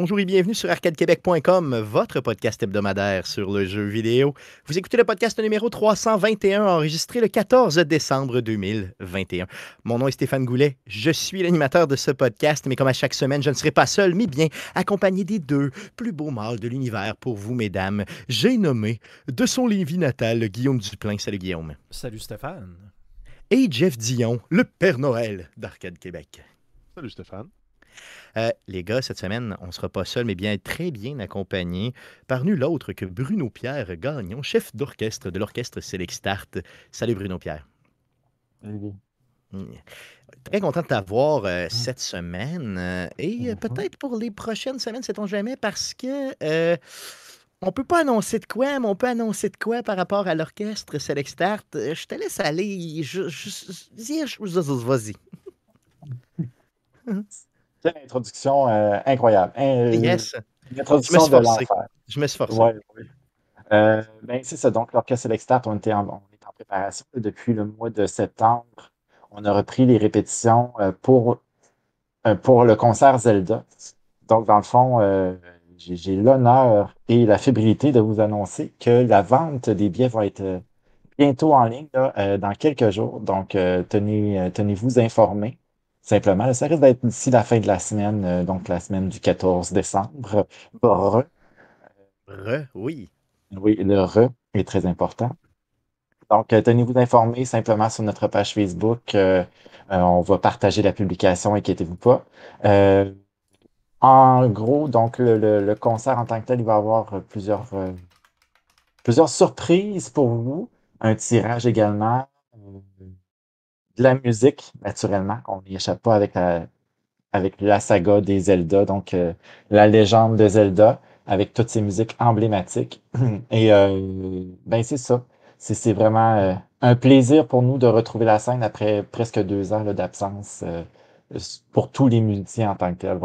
Bonjour et bienvenue sur arcadequebec.com, votre podcast hebdomadaire sur le jeu vidéo. Vous écoutez le podcast numéro 321 enregistré le 14 décembre 2021. Mon nom est Stéphane Goulet, je suis l'animateur de ce podcast, mais comme à chaque semaine, je ne serai pas seul, mais bien accompagné des deux plus beaux mâles de l'univers pour vous, mesdames. J'ai nommé de son Lévis natal Guillaume Duplain. Salut Guillaume. Salut Stéphane. Et Jeff Dion, le Père Noël d'Arcade Québec. Salut Stéphane. Euh, les gars, cette semaine, on ne sera pas seul, mais bien très bien accompagné par nul autre que Bruno Pierre Gagnon, chef d'orchestre de l'orchestre Select Salut Bruno Pierre. Salut. Mm. Très content de t'avoir euh, cette semaine euh, et mm-hmm. peut-être pour les prochaines semaines, sait-on jamais, parce que on peut pas annoncer de quoi, mais on peut annoncer de quoi par rapport à l'orchestre Select Je te laisse aller. Je, je, je, vas-y. une introduction euh, incroyable. Euh, une introduction de Je me suis forcé. Euh, ben, c'est ça. Donc, l'Orchestre Select on, en, est en préparation depuis le mois de septembre. On a repris les répétitions pour, le concert Zelda. Donc, dans le fond, j'ai l'honneur et la fébrilité de vous annoncer que la vente des billets va être bientôt en ligne dans quelques jours. Donc, tenez-vous informés simplement. ça risque d'être d'ici la fin de la semaine, euh, donc la semaine du 14 décembre. Euh, re. oui. Oui, le re est très important. Donc, euh, tenez-vous informés simplement sur notre page Facebook. on va partager la publication, inquiétez-vous pas. en gros, donc, le, concert en tant que tel, il va avoir plusieurs, plusieurs surprises pour vous. Un tirage également de la musique, naturellement. On n'y échappe pas avec la, avec la saga des Zelda, donc euh, la légende de Zelda, avec toutes ses musiques emblématiques. Et euh, ben c'est ça. C'est vraiment euh, un plaisir pour nous de retrouver la scène après presque deux ans d'absence pour tous les musiciens en tant que tel.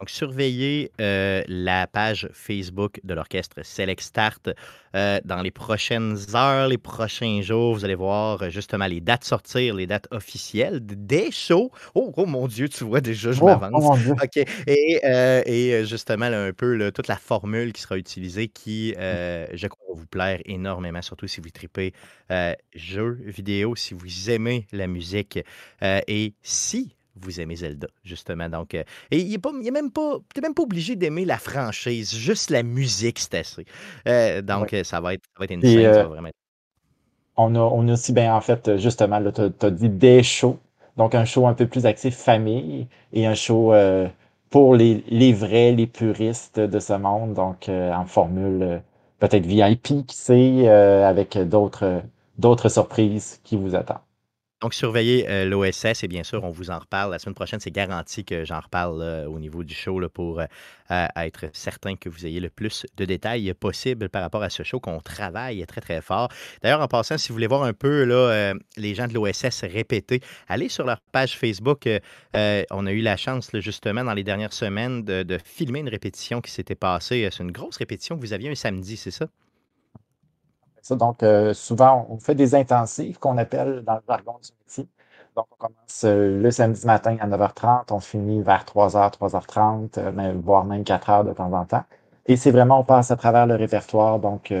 Donc, surveillez euh, la page Facebook de l'orchestre Select Start euh, dans les prochaines heures, les prochains jours. Vous allez voir euh, justement les dates sortir, les dates officielles des shows. Oh, oh, mon Dieu, tu vois déjà, je oh, oh m'avance. OK. Et, justement, un peu toute la formule qui sera utilisée qui, mmh. je crois, va vous plaire énormément, surtout si vous tripez jeux vidéo, si vous aimez la musique. et si vous aimez Zelda, justement. Donc, euh, et il n'est même pas, t'es même pas obligé d'aimer la franchise, juste la musique, c'est assez. Euh, donc, ça, va être, une scène, euh, vraiment On a, on a aussi, bien, en fait, justement, tu as, dit des shows. Donc, un show un peu plus axé famille et un show pour les, les, vrais, les puristes de ce monde. Donc, en formule peut-être VIP, qui sait, avec d'autres surprises qui vous attendent. Donc, surveillez euh, l'OSS et bien sûr, on vous en reparle. La semaine prochaine, c'est garanti que j'en reparle au niveau du show pour euh, être certain que vous ayez le plus de détails possible par rapport à ce show qu'on travaille très, très fort. D'ailleurs, en passant, si vous voulez voir un peu euh, les gens de l'OSS répéter, allez sur leur page Facebook. on a eu la chance, justement, dans les dernières semaines, de, de filmer une répétition qui s'était passée. C'est une grosse répétition que vous aviez un samedi, c'est ça? Donc, euh, souvent, on, fait des intensives qu'on appelle dans le jargon du métier. Donc, on commence euh, le samedi matin à 9h30, on finit vers 3h, euh, 3h30, voire même 4h de temps en temps. Et c'est vraiment, on passe à travers le répertoire. Donc,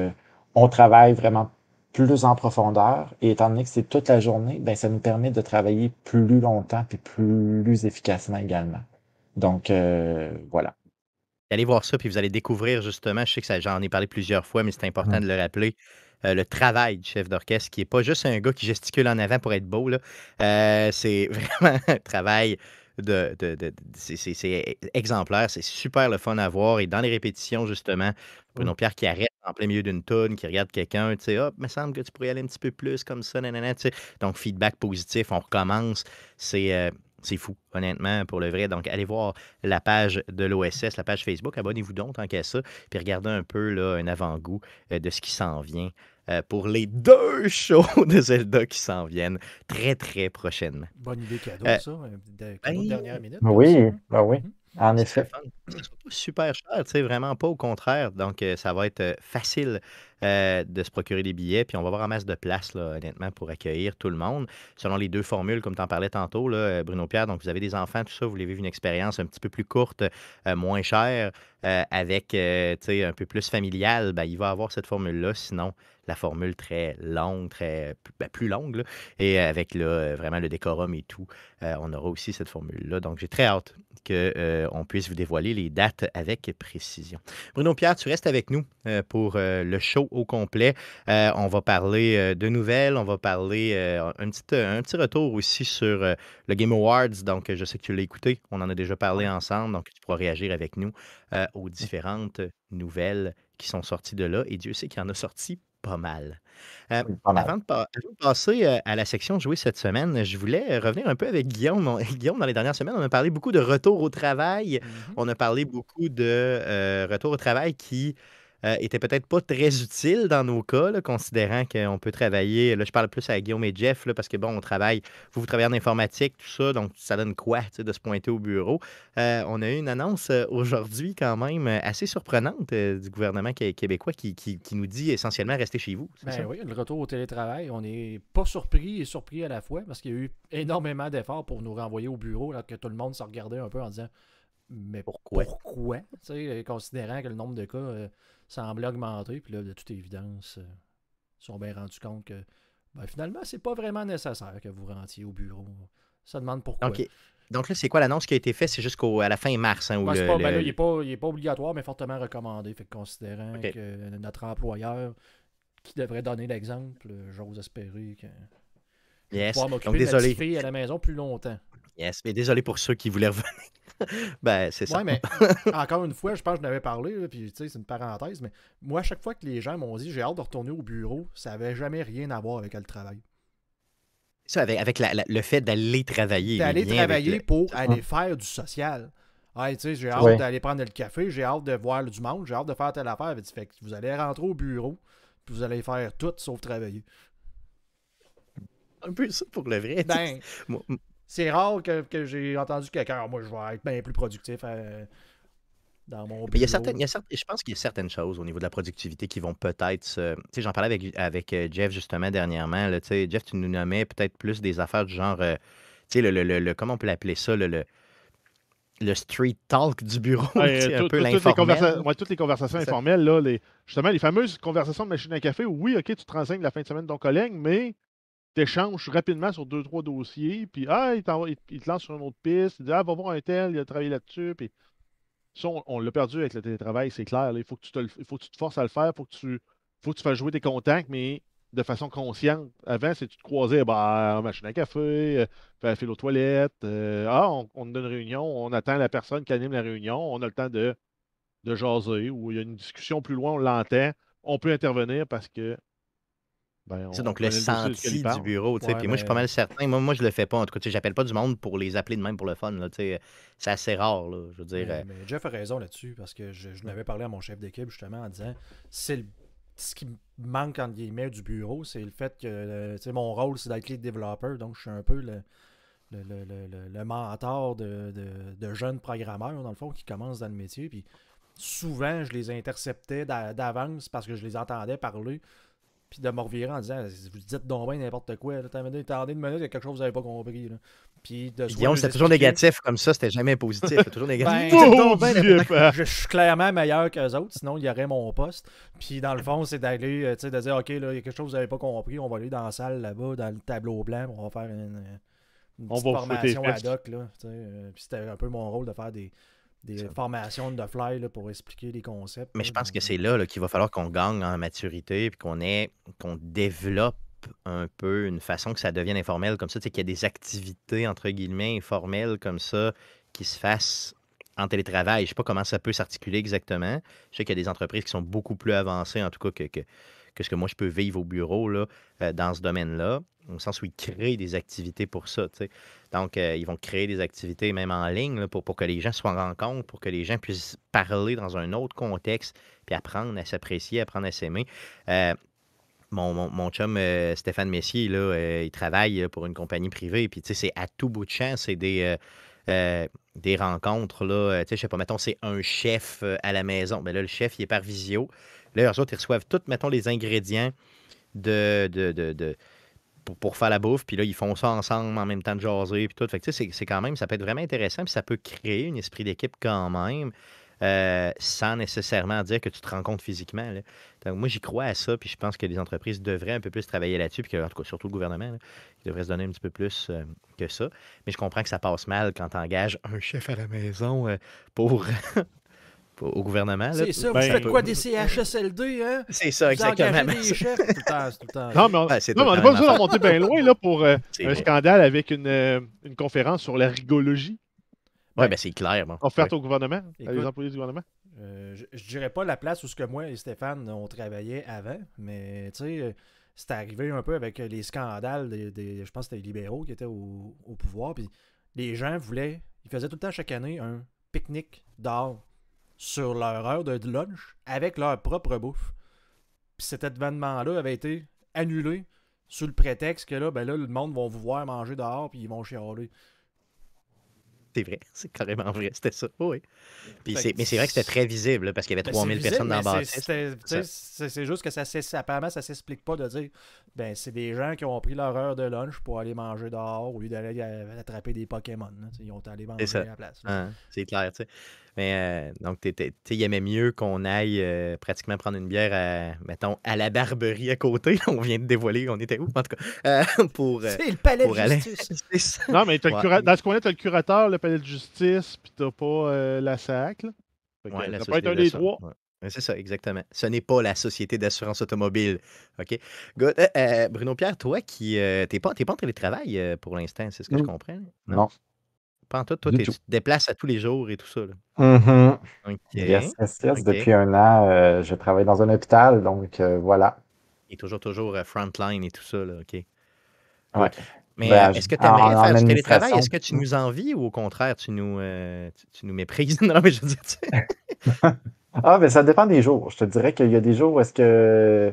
on travaille vraiment plus en profondeur. Et étant donné que c'est toute la journée, ben, ça nous permet de travailler plus longtemps puis plus efficacement également. Donc, voilà allez voir ça, puis vous allez découvrir justement, je sais que j'en ai parlé plusieurs fois, mais c'est important mmh. de le rappeler, euh, le travail du chef d'orchestre, qui n'est pas juste un gars qui gesticule en avant pour être beau. Euh, c'est vraiment un travail de, c'est exemplaire, c'est super le fun à voir. Et dans les répétitions, justement, Bruno Pierre qui arrête en plein milieu d'une tonne, qui regarde quelqu'un, tu sais, hop, me semble que tu pourrais aller un petit peu plus comme ça, nanana, tu sais. Donc, feedback positif, on recommence. C'est. Euh, c'est fou, honnêtement, pour le vrai. Donc, allez voir la page de l'OSS, la page Facebook. Abonnez-vous donc en qu'à ça, puis regardez un peu un avant-goût euh, de ce qui s'en vient euh, pour les deux shows de Zelda qui s'en viennent très, très prochainement. Bonne idée cadeau, euh, ça. Une euh, ben, dernière minute. Oui, ben oui. Mhm. En effet. pas super cher, vraiment pas, au contraire. Donc, ça va être facile de se procurer des billets. Puis, on va avoir un masse de place, honnêtement, pour accueillir tout le monde. Selon les deux formules, comme tu en parlais tantôt, Bruno Pierre, donc vous avez des enfants, tout ça, vous voulez vivre une expérience un petit peu plus courte, moins chère, avec, tu sais, un peu plus familiale, ben, il va avoir cette formule-là. Sinon, la formule très longue, très ben, plus longue, et euh, avec le euh, vraiment le décorum et tout, euh, on aura aussi cette formule-là. Donc, j'ai très hâte qu'on puisse vous dévoiler les dates avec précision. Bruno Pierre, tu restes avec nous pour le show au complet. on va parler de nouvelles, on va parler un, petit, un petit retour aussi sur le Game Awards. Donc, je sais que tu l'as écouté, on en a déjà parlé ensemble, donc tu pourras réagir avec nous aux différentes nouvelles qui sont sorties de là. Et Dieu sait qu'il y en a sorti euh, pas mal. Avant, de passer euh, à la section jouer cette semaine, je voulais euh, revenir un peu avec Guillaume. Guillaume, dans les dernières semaines, on a parlé beaucoup de retour au travail. Mmh on a parlé beaucoup de retour au travail qui euh, était peut-être pas très utile dans nos cas, considérant qu'on peut travailler. Là, je parle plus à Guillaume et Jeff, parce que bon, on travaille, vous, vous travaillez en informatique, tout ça, donc ça donne quoi de se pointer au bureau? Euh, on a eu une annonce euh, aujourd'hui, quand même, assez surprenante du gouvernement québécois qui, nous dit essentiellement rester chez vous. Ben oui, le retour au télétravail, on n'est pas surpris et surpris à la fois parce qu'il y a eu énormément d'efforts pour nous renvoyer au bureau, alors que tout le monde se regardait un peu en disant mais pourquoi? Pourquoi? Euh, considérant que le nombre de cas semble euh, semblait augmenter, puis là, de toute évidence, euh, ils se sont bien rendus compte que ben, finalement, c'est pas vraiment nécessaire que vous rentiez au bureau. Ça demande pourquoi. Donc là, c'est quoi l'annonce qui a été faite? C'est jusqu'à la fin mars. Hein, pas, il n'est pas, obligatoire, mais fortement recommandé. Fait considérant que notre employeur qui devrait donner l'exemple, j'ose espérer que yes. pouvoir m'occuper de la à la maison plus longtemps. Yes, mais désolé pour ceux qui voulaient revenir. ben, c'est ça. Ouais, mais encore une fois, je pense que je n'avais parlé, tu puis c'est une parenthèse, mais moi, à chaque fois que les gens m'ont dit j'ai hâte de retourner au bureau, ça n'avait jamais rien à voir avec le travail. Ça, avec, le fait d'aller travailler. D'aller travailler pour ah. aller faire du social. j'ai hâte d'aller prendre le café, j'ai hâte de voir du monde, j'ai hâte de faire telle affaire. Fait vous allez rentrer au bureau, puis vous allez faire tout sauf travailler un peu ça pour le vrai. Ben, c'est rare que, j'ai entendu quelqu'un, ah, moi, je vais être bien plus productif. Euh, dans mon il certaines, je pense qu'il y a certaines choses au niveau de la productivité qui vont peut-être Tu sais, j'en parlais avec, avec euh, Jeff justement dernièrement. Jeff, tu nous nommais peut-être plus des affaires du genre. Euh, le, comment on peut l'appeler ça le, le street talk du bureau, un peu l'informel. toutes les conversations informelles, là, les, justement, les fameuses conversations de machine à café oui, OK, tu te renseignes la fin de semaine de ton collègue, mais tu rapidement sur deux, trois dossiers, puis ah, il, te lance sur une autre piste, il dit Ah, va voir un tel, il a travaillé là-dessus. Puis ça, on, l'a perdu avec le télétravail, c'est clair. Il faut que, tu te, faut tu te forces à le faire, il faut que tu faut tu fasses jouer tes contacts, mais de façon consciente. Avant, c'est tu te croisais, bah, machine à café, euh, faire fil aux toilettes, euh, ah, on, on, donne une réunion, on attend la personne qui anime la réunion, on a le temps de, de jaser, ou il y a une discussion plus loin, on l'entend, on peut intervenir parce que ben, donc le senti du bureau. Puis moi, je suis pas ben mal certain. Moi, je le fais pas. En tout cas, j'appelle pas du monde pour les appeler de même pour le fun. C'est assez rare. je veux dire, ben, euh. mais, Jeff a raison là-dessus parce que je, je n'avais parlé à mon chef d'équipe justement en disant c'est ce qui manque entre guillemets du bureau, c'est le fait que euh, mon rôle, c'est d'être lead developer. donc je suis un peu le, mentor de, de, jeunes programmeurs, dans le fond, qui commencent dans le métier. Puis souvent, je les interceptais d'avance parce que je les entendais parler puis de me revirer en disant Vous dites donc n'importe quoi. Attendez, attendez une minute, il y a quelque chose que vous n'avez pas compris. Puis de c'était toujours négatif comme ça, c'était jamais positif. toujours négatif. Ben, ben. je suis clairement meilleur qu'eux autres, sinon il y aurait mon poste. Puis dans le fond, c'est d'aller, euh, tu sais, de dire Ok, là, il y a quelque chose que vous n'avez pas compris, on va aller dans la salle là-bas, dans le tableau blanc, on va faire une. petite on va formation ad hoc. Là, euh, puis c'était un peu mon rôle de faire des, des formations de fly pour expliquer les concepts. Mais je pense que c'est là, là qu'il va falloir qu'on gagne en maturité et qu'on qu'on développe un peu une façon que ça devienne informel comme ça, qu'il y a des activités entre guillemets informelles comme ça qui se fassent en télétravail. Je ne sais pas comment ça peut s'articuler exactement. Je sais qu'il y a des entreprises qui sont beaucoup plus avancées, en tout cas, que, ce que moi je peux vivre au bureau là, euh, dans ce domaine-là au sens où ils créent des activités pour ça. Donc, euh, ils vont créer des activités même en ligne pour, pour que les gens soient en rencontre pour que les gens puissent parler dans un autre contexte, puis apprendre à s'apprécier, apprendre à s'aimer. Euh, mon, chum euh, Stéphane Messier, là, il travaille pour une compagnie privée, puis c'est à tout bout de champ, c'est des... des rencontres, là, tu sais, pas, mettons, c'est un chef à la maison. Mais ben là, le chef, il est par visio. Là, eux autres, ils reçoivent tous, mettons, les ingrédients de pour, faire la bouffe, puis là, ils font ça ensemble en même temps de jaser, puis tout. Fait que, c'est, c'est quand même, ça peut être vraiment intéressant, puis ça peut créer un esprit d'équipe quand même. Euh, sans nécessairement dire que tu te rencontres physiquement. Donc, moi, j'y crois à ça, puis je pense que les entreprises devraient un peu plus travailler là-dessus, puis en tout cas, surtout le gouvernement, il devrait se donner un petit peu plus euh, que ça. Mais je comprends que ça passe mal quand tu engages un chef à la maison euh, pour, au gouvernement. C'est ça, vous ben, faites quoi des CHSLD, hein? C'est ça, exactement. Des chefs, tout le temps, tout le temps. Non, mais on ben, pas besoin d'en monter bien loin là, pour euh, un scandale avec une, euh, une, conférence sur la rigologie. Oui, ben, c'est clair. Bon. Offerte au gouvernement, à les employés du gouvernement. Euh, je, ne dirais pas la place où ce que moi et Stéphane, on travaillé avant, mais tu sais c'est arrivé un peu avec les scandales des, je pense que c'était les libéraux qui étaient au, au, pouvoir puis les gens voulaient ils faisaient tout le temps chaque année un pique-nique d'or sur leur heure de lunch avec leur propre bouffe. Puis cet événement-là avait été annulé sous le prétexte que là, ben le monde va vous voir manger dehors puis ils vont chialer. C'est vrai, c'est carrément vrai, c'était ça, oui. mais c'est vrai que c'était très visible parce qu'il y avait 3000 ben, personnes dans la C'est juste que ça apparemment, ça s'explique pas de dire ben c'est des gens qui ont pris leur heure de lunch pour aller manger dehors au lieu d'aller euh, attraper des Pokémon. ils ont allé manger à la place. Hein, c'est clair, tu sais. Mais euh, donc, tu il aimait mieux qu'on aille euh, pratiquement prendre une bière, à, mettons, à la Barberie à côté. on vient de dévoiler, on était où, en tout cas, euh, pour. C'est le palais de justice. non, mais dans ce qu'on est, tu as le curateur, le palais de justice, puis tu pas la SAC. ça peut être un des trois. C'est ça, exactement. Ce n'est pas la Société d'assurance automobile. OK? Bruno Pierre, toi qui. t'es pas, es pas en télétravail pour l'instant, c'est ce que je comprends? non. Pas toi, tu te déplaces à tous les jours et tout ça. Yes, yes, yes. Depuis un an, euh, je travaille dans un hôpital, donc euh, voilà. voilà. Et toujours, toujours euh, frontline et tout ça, là, OK. Ouais. Mais ben, est-ce que tu aimerais faire du télétravail? Est-ce que tu nous envies ou au contraire, tu nous, nous méprises? Non, mais je veux dire, Ah, mais ben, ça dépend des jours. Je te dirais qu'il y a des jours où est-ce que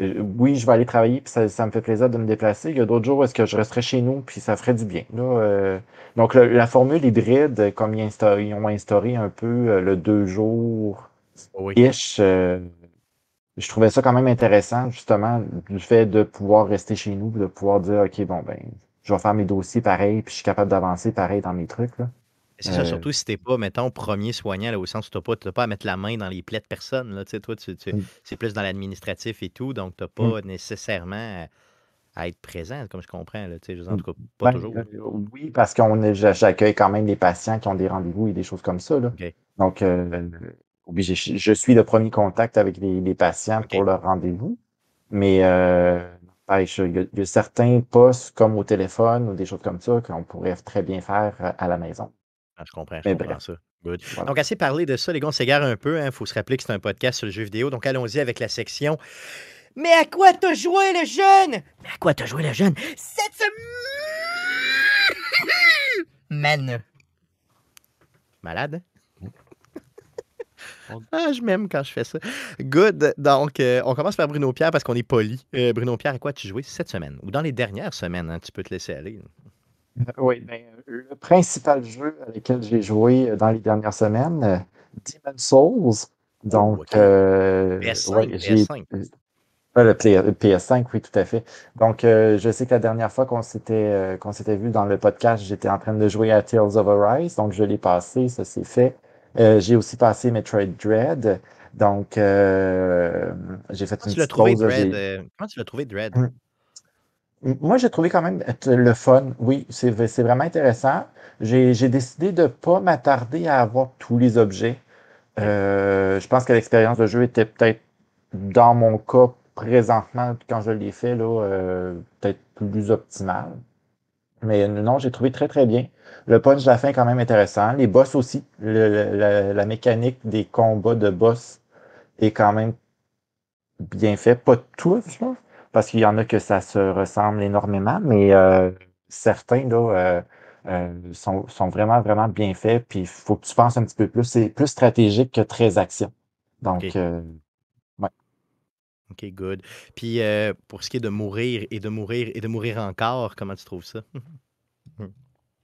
euh, oui, je vais aller travailler, puis ça, ça, me fait plaisir de me déplacer. Il y a d'autres jours où est-ce que je resterai chez nous, puis ça ferait du bien. Euh. donc, la formule hybride, comme ils, instauré, ont instauré un peu euh, le deux jours oh oui. je trouvais ça quand même intéressant, justement, du fait de pouvoir rester chez nous, de pouvoir dire, OK, bon, ben, je vais faire mes dossiers pareil, puis je suis capable d'avancer pareil dans mes trucs. C'est ça, euh. surtout si tu n'es pas, mettons, premier soignant, au sens où tu pas, pas à mettre la main dans les plaies de personne. Là, toi, tu, c'est plus dans l'administratif et tout, donc tu n'as pas mmh. nécessairement à, être présent, comme je comprends. Là, je en mmh. tout cas, pas ben, toujours. Euh, euh, oui, parce que j'accueille quand même des patients qui ont des rendez-vous et des choses comme ça. Là. Donc, obligé, je suis le premier contact avec les, patients pour leur rendez-vous. Mais euh, ben, il y a certains postes comme au téléphone ou des choses comme ça qu'on pourrait très bien faire à la maison. Ah, je comprends, je comprends ça. Good. Donc, assez parlé de ça, les gars, on s'égare un peu. Il hein. faut se rappeler que c'est un podcast sur le jeu vidéo. Donc, allons-y avec la section. Mais à quoi t'as joué le jeune? Mais à quoi t'as joué le jeune? Cette semaine! Malade? Hein? Ah, je m'aime quand je fais ça. Good. Donc, euh, on commence par Bruno Pierre parce qu'on est poli. Euh, Bruno Pierre, à quoi tu joué cette semaine? Ou dans les dernières semaines, hein, tu peux te laisser aller. Euh, oui, mais ben, euh, le principal jeu à lequel j'ai joué euh, dans les dernières semaines, Demon's Souls. Oh, donc, PS5, PS5. PS5, oui, tout à fait. Donc, je sais que la dernière fois qu'on s'était qu'on s'était vu dans le podcast, j'étais en train de jouer à Tales of Arise, donc je l'ai passé, ça s'est fait. j'ai aussi passé Metroid Dread, donc j'ai fait une tu Comment tu l'as trouvé, Dread? Hum moi, j'ai trouvé quand même euh, le fun. Oui, c'est vraiment intéressant. J'ai décidé de ne pas m'attarder à avoir tous les objets. Euh, je pense que l'expérience de jeu était peut-être, dans mon cas, présentement, quand je l'ai fait, là, euh, peut-être plus optimale. Mais non, j'ai trouvé très, très bien. Le punch de la fin est quand même intéressant. Les boss aussi. la, mécanique des combats de boss est quand même bien faite. Pas tout, tous, parce qu'il y en a que ça se ressemble énormément, mais euh, certains euh, euh, sont, vraiment, vraiment bien faits. Puis il faut que tu penses un petit peu plus. C'est plus stratégique que très action. Donc, ouais. OK, good. Puis pour ce qui est de mourir et de mourir et de mourir encore, comment tu trouves ça?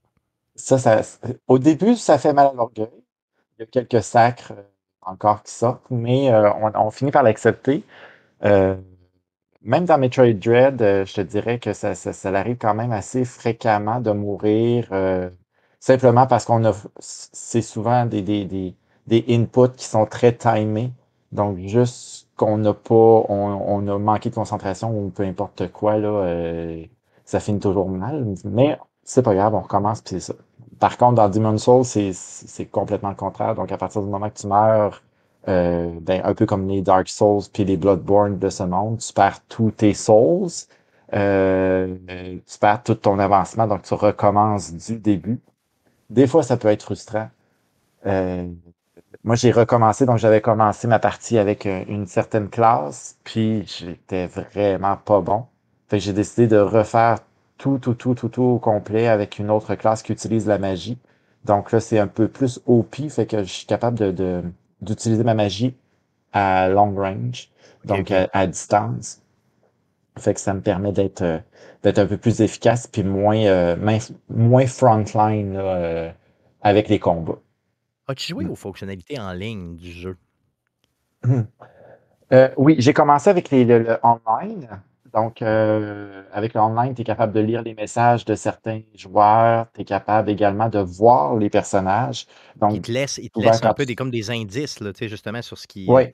ça, ça au début, ça fait mal à l'orgueil. Il y a quelques sacres encore qui sortent, mais on, finit par l'accepter. Euh, même dans Metroid Dread, euh, je te dirais que ça, ça, ça, arrive quand même assez fréquemment de mourir euh, simplement parce qu'on a c'est souvent des, des, des, des, inputs qui sont très timés. Donc juste qu'on n'a pas, on, on, a manqué de concentration ou peu importe quoi, là, euh, ça finit toujours mal. Mais c'est pas grave, on recommence puis c'est ça. Par contre, dans Demon's Soul, c'est complètement le contraire. Donc à partir du moment que tu meurs, euh, ben, un peu comme les Dark Souls puis les Bloodborne de ce monde, tu perds tous tes souls, euh, tu perds tout ton avancement, donc tu recommences du début. Des fois, ça peut être frustrant. Euh, moi, j'ai recommencé, donc j'avais commencé ma partie avec une certaine classe, puis j'étais vraiment pas bon. Fait que j'ai décidé de refaire tout, tout, tout, tout, tout au complet avec une autre classe qui utilise la magie. Donc là, c'est un peu plus OP, fait que je suis capable de d'utiliser ma magie à long range, donc euh, à distance. Fait que ça me permet d'être euh, d'être un peu plus efficace puis moins front euh, moins frontline avec les combats. As-tu joué mm. aux fonctionnalités en ligne du jeu? Mm-hmm. oui, j'ai commencé avec les, le online. Donc, euh, avec l'online, online, tu es capable de lire les messages de certains joueurs, tu es capable également de voir les personnages. Donc, il te laisse, il laisse un peu des, comme des indices, là, justement, sur ce qui. Oui.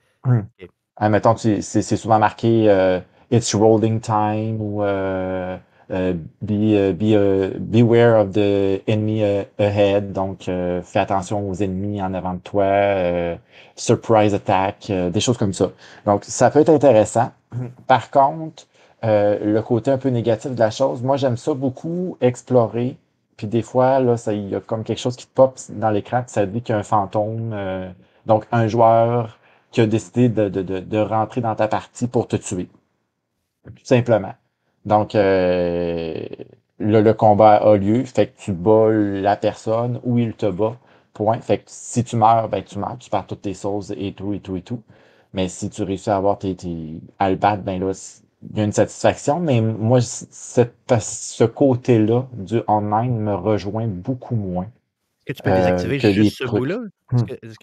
Ah, mettons, c'est souvent marqué euh, It's rolling time ou euh, euh be, euh, be, Beware of the enemy uh, ahead. Donc, fais attention aux ennemis en avant de toi, surprise attack, des choses comme ça. Donc, ça peut être intéressant. Par contre, euh, le côté un peu négatif de la chose. Moi, j'aime ça beaucoup explorer. Puis des fois, là, il y a comme quelque chose qui te pop dans l'écran, puis ça dit qu'il y a un fantôme. Euh, donc, un joueur qui a décidé de, de, de, de, rentrer dans ta partie pour te tuer. Tout simplement. Donc, euh, le, le, combat a lieu. Fait que tu bats la personne ou il te bat. Point. Fait que si tu meurs, ben tu meurs. Tu perds toutes tes sauces et tout, et tout, et tout. Mais si tu réussis à avoir tes, tes à le battre, ben là, il y a une satisfaction, mais moi, ce côté-là du online me rejoint beaucoup moins. Est-ce que tu peux désactiver euh, juste ce bout-là?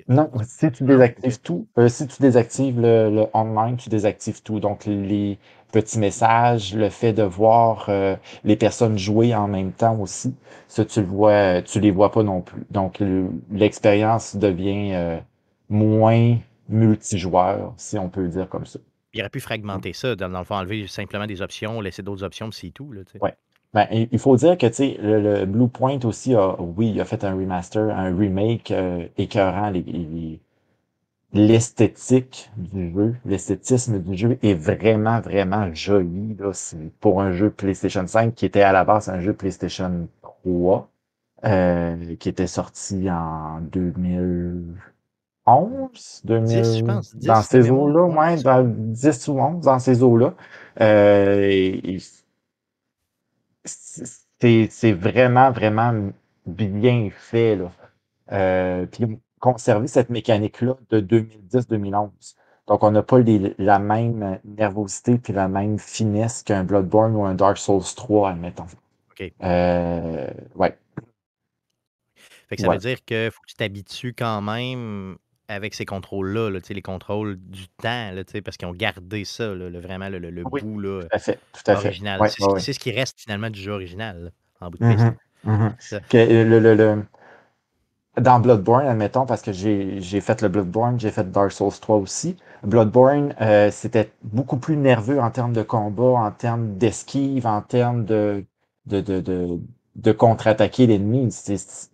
Non, si tu désactives tout, si tu désactives le, online, tu désactives tout. Donc, les petits messages, le fait de voir euh, les personnes jouer en même temps aussi, ça, tu le vois, tu les vois pas non plus. Donc, l'expérience devient euh, moins multijoueur, si on peut dire comme ça. Il aurait pu mmh. fragmenter ça, dans, le enlever simplement des options, laisser d'autres options, c'est tout. Là, ben, il faut dire que le, le Blue Point aussi, a, oui, a fait un remaster, un remake euh, écœurant. L'esthétique du jeu, l'esthétisme du jeu est vraiment, vraiment joli là, pour un jeu PlayStation 5 qui était à la base un jeu PlayStation 3 euh, qui était sorti en 2000. 2011, 2010, dans ces eaux-là, ouais, euh, dans 10 ou 11, dans ces eaux-là. c'est vraiment, vraiment bien fait. Là. Euh, puis conserver cette mécanique-là de 2010-2011. Donc, on n'a pas la même nervosité puis la même finesse qu'un Bloodborne ou un Dark Souls 3, admettons. OK. Euh, ouais. Fait que ça veut dire qu'il faut que tu t'habitues quand même avec ces contrôles-là, les contrôles du temps, parce qu'ils ont gardé ça, vraiment le, le bout original. c'est, ce qui reste finalement du jeu original, en bout de piste. Mm-hmm, mm-hmm. Euh, dans Bloodborne, admettons, parce que j'ai, fait le Bloodborne, j'ai fait Dark Souls 3 aussi. Bloodborne, euh, c'était beaucoup plus nerveux en termes de combat, en termes d'esquive, en termes de, de de contre-attaquer l'ennemi.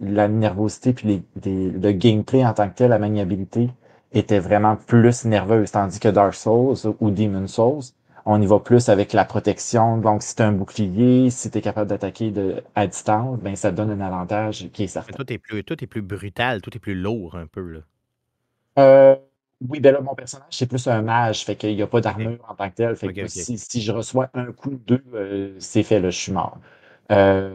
La nervosité puis les, le gameplay en tant que tel, la maniabilité était vraiment plus nerveuse. Tandis que Dark Souls ou Demon Souls, on y va plus avec la protection. Donc, si t'as un bouclier, si t'es capable d'attaquer de, à distance, ben ça donne un avantage qui est certain. tout est plus, tout est plus brutal, tout est plus lourd un peu. Là. Euh, oui, ben là, mon personnage, c'est plus un mage, fait qu'il n'y a pas d'armure en tant que tel. Fait que Si, si, je reçois un coup, deux, euh, c'est fait, là, je suis mort. Euh,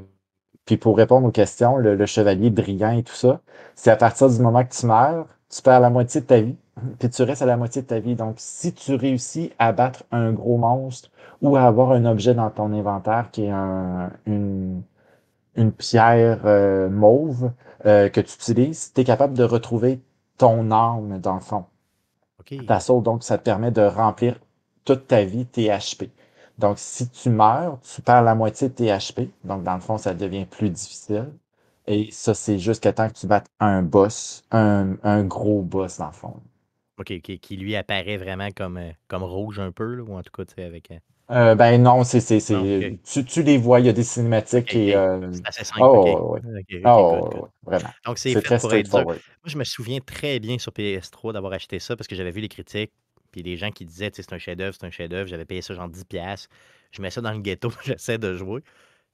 puis pour répondre aux questions, le, chevalier brillant et tout ça, c'est à partir du moment que tu meurs, tu perds la moitié de ta vie, puis tu restes à la moitié de ta vie. Donc, si tu réussis à battre un gros monstre ou à avoir un objet dans ton inventaire qui est une, une pierre euh, mauve euh, que tu utilises, tu es capable de retrouver ton âme dans le fond. donc, ça te permet de remplir toute ta vie, tes HP. Donc, si tu meurs, tu perds la moitié de tes HP. Donc, dans le fond, ça devient plus difficile. Et ça, c'est jusqu'à temps que tu battes un boss, un, gros boss, dans le fond. OK, qui lui apparaît vraiment comme, euh, rouge un peu, ou en tout cas, tu sais, avec. Euh, euh ben non, c'est. Tu, les vois, il y a des cinématiques et. C'est assez simple. vraiment. Donc, c'est fait très pour être Moi, je me souviens très bien sur PS3 d'avoir acheté ça parce que j'avais vu les critiques puis des gens qui disaient, c'est un chef-d'œuvre, c'est un chef-d'œuvre, j'avais payé ça genre 10$. Je mets ça dans le ghetto, j'essaie de jouer.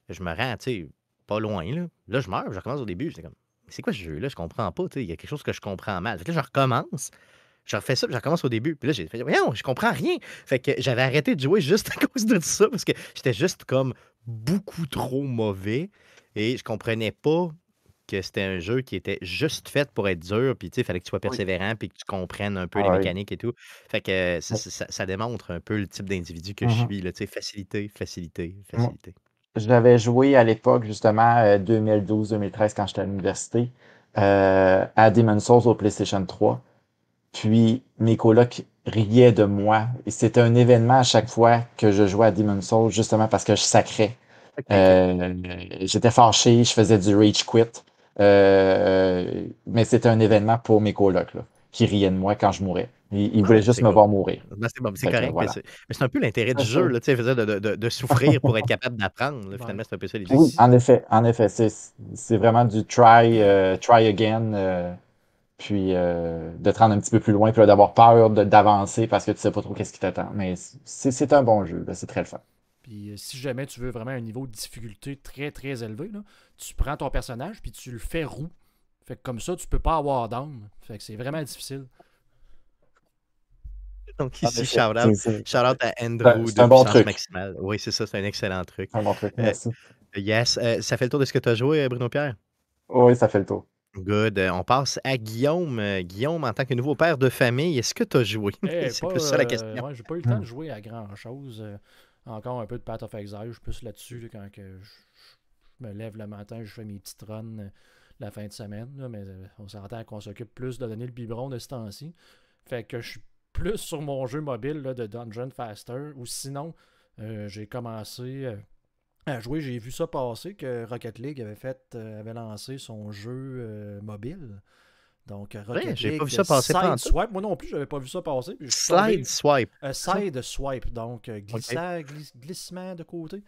Je me rends, tu sais, pas loin, là. Là, je meurs, je recommence au début. c'est comme, c'est quoi ce jeu-là? Je comprends pas, tu sais, il y a quelque chose que je comprends mal. Fait que là, je recommence. Je refais ça, je recommence au début. Puis là, j'ai fait, je comprends rien. Fait que j'avais arrêté de jouer juste à cause de ça, parce que j'étais juste comme beaucoup trop mauvais et je comprenais pas que c'était un jeu qui était juste fait pour être dur, puis il fallait que tu sois persévérant, puis que tu comprennes un peu les ah mécaniques et tout. Fait que euh, ça, démontre un peu le type d'individu que je mmh suis, là, facilité, facilité, facilité. J'avais joué à l'époque, justement, 2012-2013, euh, quand j'étais à l'université, euh, à Demon's Souls au PlayStation 3. Puis mes colocs riaient de moi. c'était un événement à chaque fois que je jouais à Demon's Souls, justement parce que je sacrais. J'étais fâché, je faisais du rage quit. Euh, mais c'était un événement pour mes colocs, qui riaient de moi quand je mourais. Ils, voulaient juste me voir mourir. Ah, ben, c'est correct, c'est un peu l'intérêt du jeu, là, de, de, souffrir pour être capable d'apprendre. Finalement, c'est un peu ça Oui, en effet, en effet. C'est vraiment du try, euh, try again. Euh, puis de te rendre un petit peu plus loin, puis d'avoir peur d'avancer parce que tu sais pas trop qu'est-ce qui t'attend. Mais c'est un bon jeu, c'est très le fun. Puis euh, si jamais tu veux vraiment un niveau de difficulté très très élevé, tu prends ton personnage puis tu le fais roux. Fait que comme ça, tu peux pas avoir d'âme. Fait que c'est vraiment difficile. Donc ah, ici, shout-out à Andrew ben, C'est un bon truc. Maximal. Oui, c'est ça, c'est un excellent truc. Un bon truc, euh, merci. yes, euh, ça fait le tour de ce que tu as joué, Bruno Pierre? Oui, ça fait le tour. Good. On passe à Guillaume. Guillaume, en tant que nouveau père de famille, est-ce que tu as joué? Eh, c'est plus ça la question. Moi, ouais, j'ai pas eu le temps de hmm. jouer à grand-chose encore un peu de Path of Exile. Je suis plus là-dessus quand je, me lève le matin, je fais mes petites runs euh, la fin de semaine. mais euh, on s'entend qu'on s'occupe plus de donner le biberon de ce temps-ci. Fait que je suis plus sur mon jeu mobile de Dungeon Faster. Ou sinon, euh, j'ai commencé à jouer. J'ai vu ça passer que Rocket League avait fait avait lancé son jeu mobile. Donc, Rocket League, pas vu ça side swipe. Moi non plus, j'avais pas vu ça passer. slide swipe. Euh, side swipe, donc euh, glissant, glissement de côté.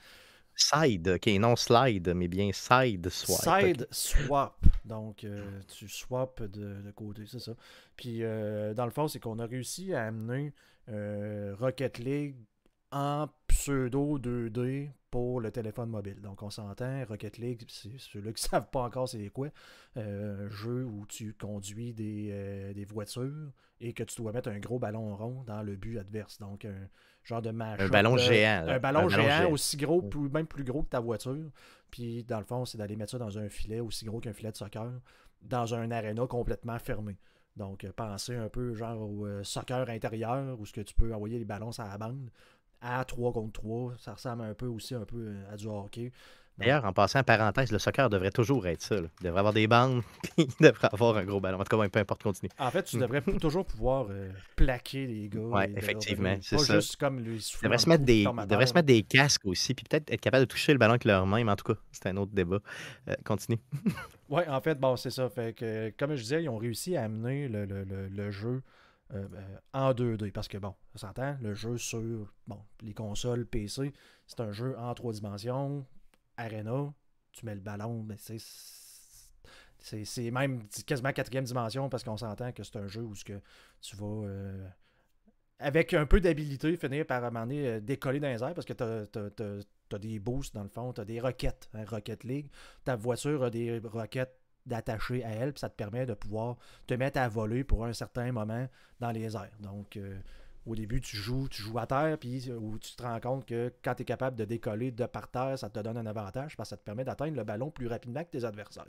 Side, ok, non slide, mais bien side swipe. Side swap, donc euh, tu swaps de, de côté, c'est ça. Puis dans le fond, c'est qu'on a réussi à amener Rocket League en pseudo 2D pour le téléphone mobile. Donc on s'entend, Rocket League, ceux-là qui ne savent pas encore c'est quoi, un euh, jeu où tu conduis euh, des, voitures et que tu dois mettre un gros ballon rond dans le but adverse. Donc un genre de match. Euh, un ballon géant. Un ballon, géant, aussi gros, même plus gros que ta voiture. Puis dans le fond, c'est d'aller mettre ça dans un filet aussi gros qu'un filet de soccer, dans un aréna complètement fermé. Donc, penser un peu genre au soccer intérieur où ce que tu peux envoyer les ballons à la bande à 3 contre 3. Ça ressemble un peu aussi un peu euh, à du hockey. D'ailleurs, en passant en parenthèse, le soccer devrait toujours être ça. Il devrait avoir des bandes, il devrait avoir un gros ballon. En tout cas, peu importe, continue. En fait, tu hmm. devrais toujours pouvoir euh, plaquer les gars. Oui, effectivement, c'est ça. Juste comme lui devrait, se mettre, des, devrait se mettre des casques aussi, puis peut-être être capable de toucher le ballon avec leurs mains, mais en tout cas, c'est un autre débat. Euh, continue. oui, en fait, bon, c'est ça. Fait que, comme je disais, ils ont réussi à amener le, le, le jeu euh, euh, en 2D. Parce que bon, on s'entend, le jeu sur bon, les consoles PC, c'est un jeu en trois dimensions, arena, tu mets le ballon, mais c'est. C'est même quasiment quatrième dimension parce qu'on s'entend que c'est un jeu où ce que tu vas euh, avec un peu d'habilité finir par amener un décoller dans les airs parce que tu as, des boosts dans le fond, tu des roquettes, hein, Rocket League, ta voiture a des roquettes d'attacher à elle, puis ça te permet de pouvoir te mettre à voler pour un certain moment dans les airs. Donc, euh, au début, tu joues, tu joues à terre, puis euh, où tu te rends compte que quand tu es capable de décoller de par terre, ça te donne un avantage parce que ça te permet d'atteindre le ballon plus rapidement que tes adversaires.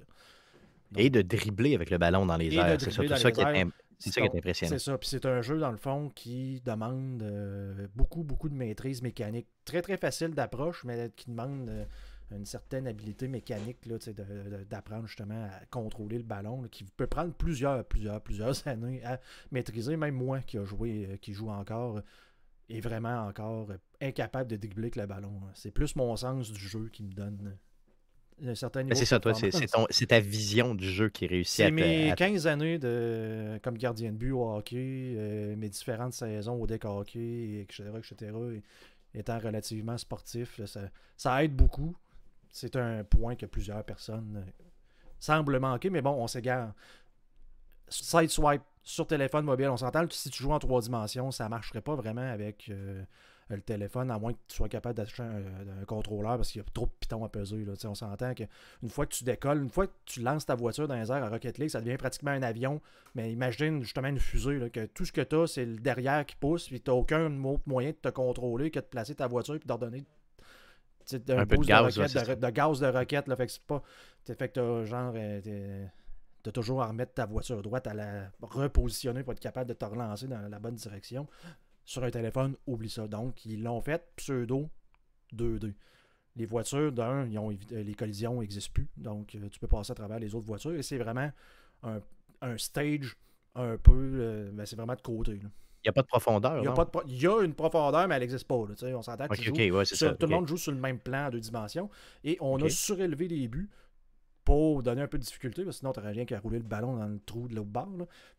et de dribbler avec le ballon dans les airs. C'est ça, ça, qui est, qui est impressionnant. C'est ça. Puis c'est un jeu, dans le fond, qui demande euh, beaucoup, beaucoup de maîtrise mécanique. Très, très facile d'approche, mais qui demande une certaine habilité mécanique d'apprendre justement à contrôler le ballon, qui peut prendre plusieurs, plusieurs, plusieurs années à maîtriser. Même moi qui a joué, euh, qui joue encore, euh, est vraiment encore euh, incapable de dribbler le ballon. Hein. C'est plus mon sens du jeu qui me donne ben, c'est ça, toi, c'est ta vision du jeu qui réussit à mes 15 années de, comme gardien de but au hockey, mes différentes saisons au deck hockey, etc., etc., étant relativement sportif, ça, aide beaucoup c'est un point que plusieurs personnes euh, semblent manquer, mais bon, on s'égare. Side swipe sur téléphone mobile, on s'entend si tu joues en trois dimensions, ça ne marcherait pas vraiment avec euh, le téléphone, à moins que tu sois capable d'acheter euh, un, contrôleur parce qu'il y a trop de pitons à peser. Là. On s'entend une fois que tu décolles, une fois que tu lances ta voiture dans les airs à Rocket League, ça devient pratiquement un avion. Mais imagine justement une fusée, que tout ce que tu as, c'est le derrière qui pousse, puis tu n'as aucun moyen de te contrôler que de placer ta voiture et d'ordonner un, peu de gaz. De, roquette, de, gaz de roquette. fait que c'est pas. Fait que as, genre. Euh, t'as toujours à remettre ta voiture droite à la repositionner pour être capable de te relancer dans la bonne direction. Sur un téléphone, oublie ça. Donc, ils l'ont fait pseudo 2D. Les voitures, d'un, les collisions n'existent plus. Donc, euh, tu peux passer à travers les autres voitures. Et c'est vraiment un, stage un peu. Euh, ben, c'est vraiment de côté. Il n'y a pas de profondeur. Il y, a une profondeur, mais elle n'existe pas. on s'entend tout le monde joue sur le même plan en deux dimensions. Et on a surélevé les buts pour donner un peu de difficulté, parce que sinon, tu n'aurais rien qu'à rouler le ballon dans le trou de l'autre barre.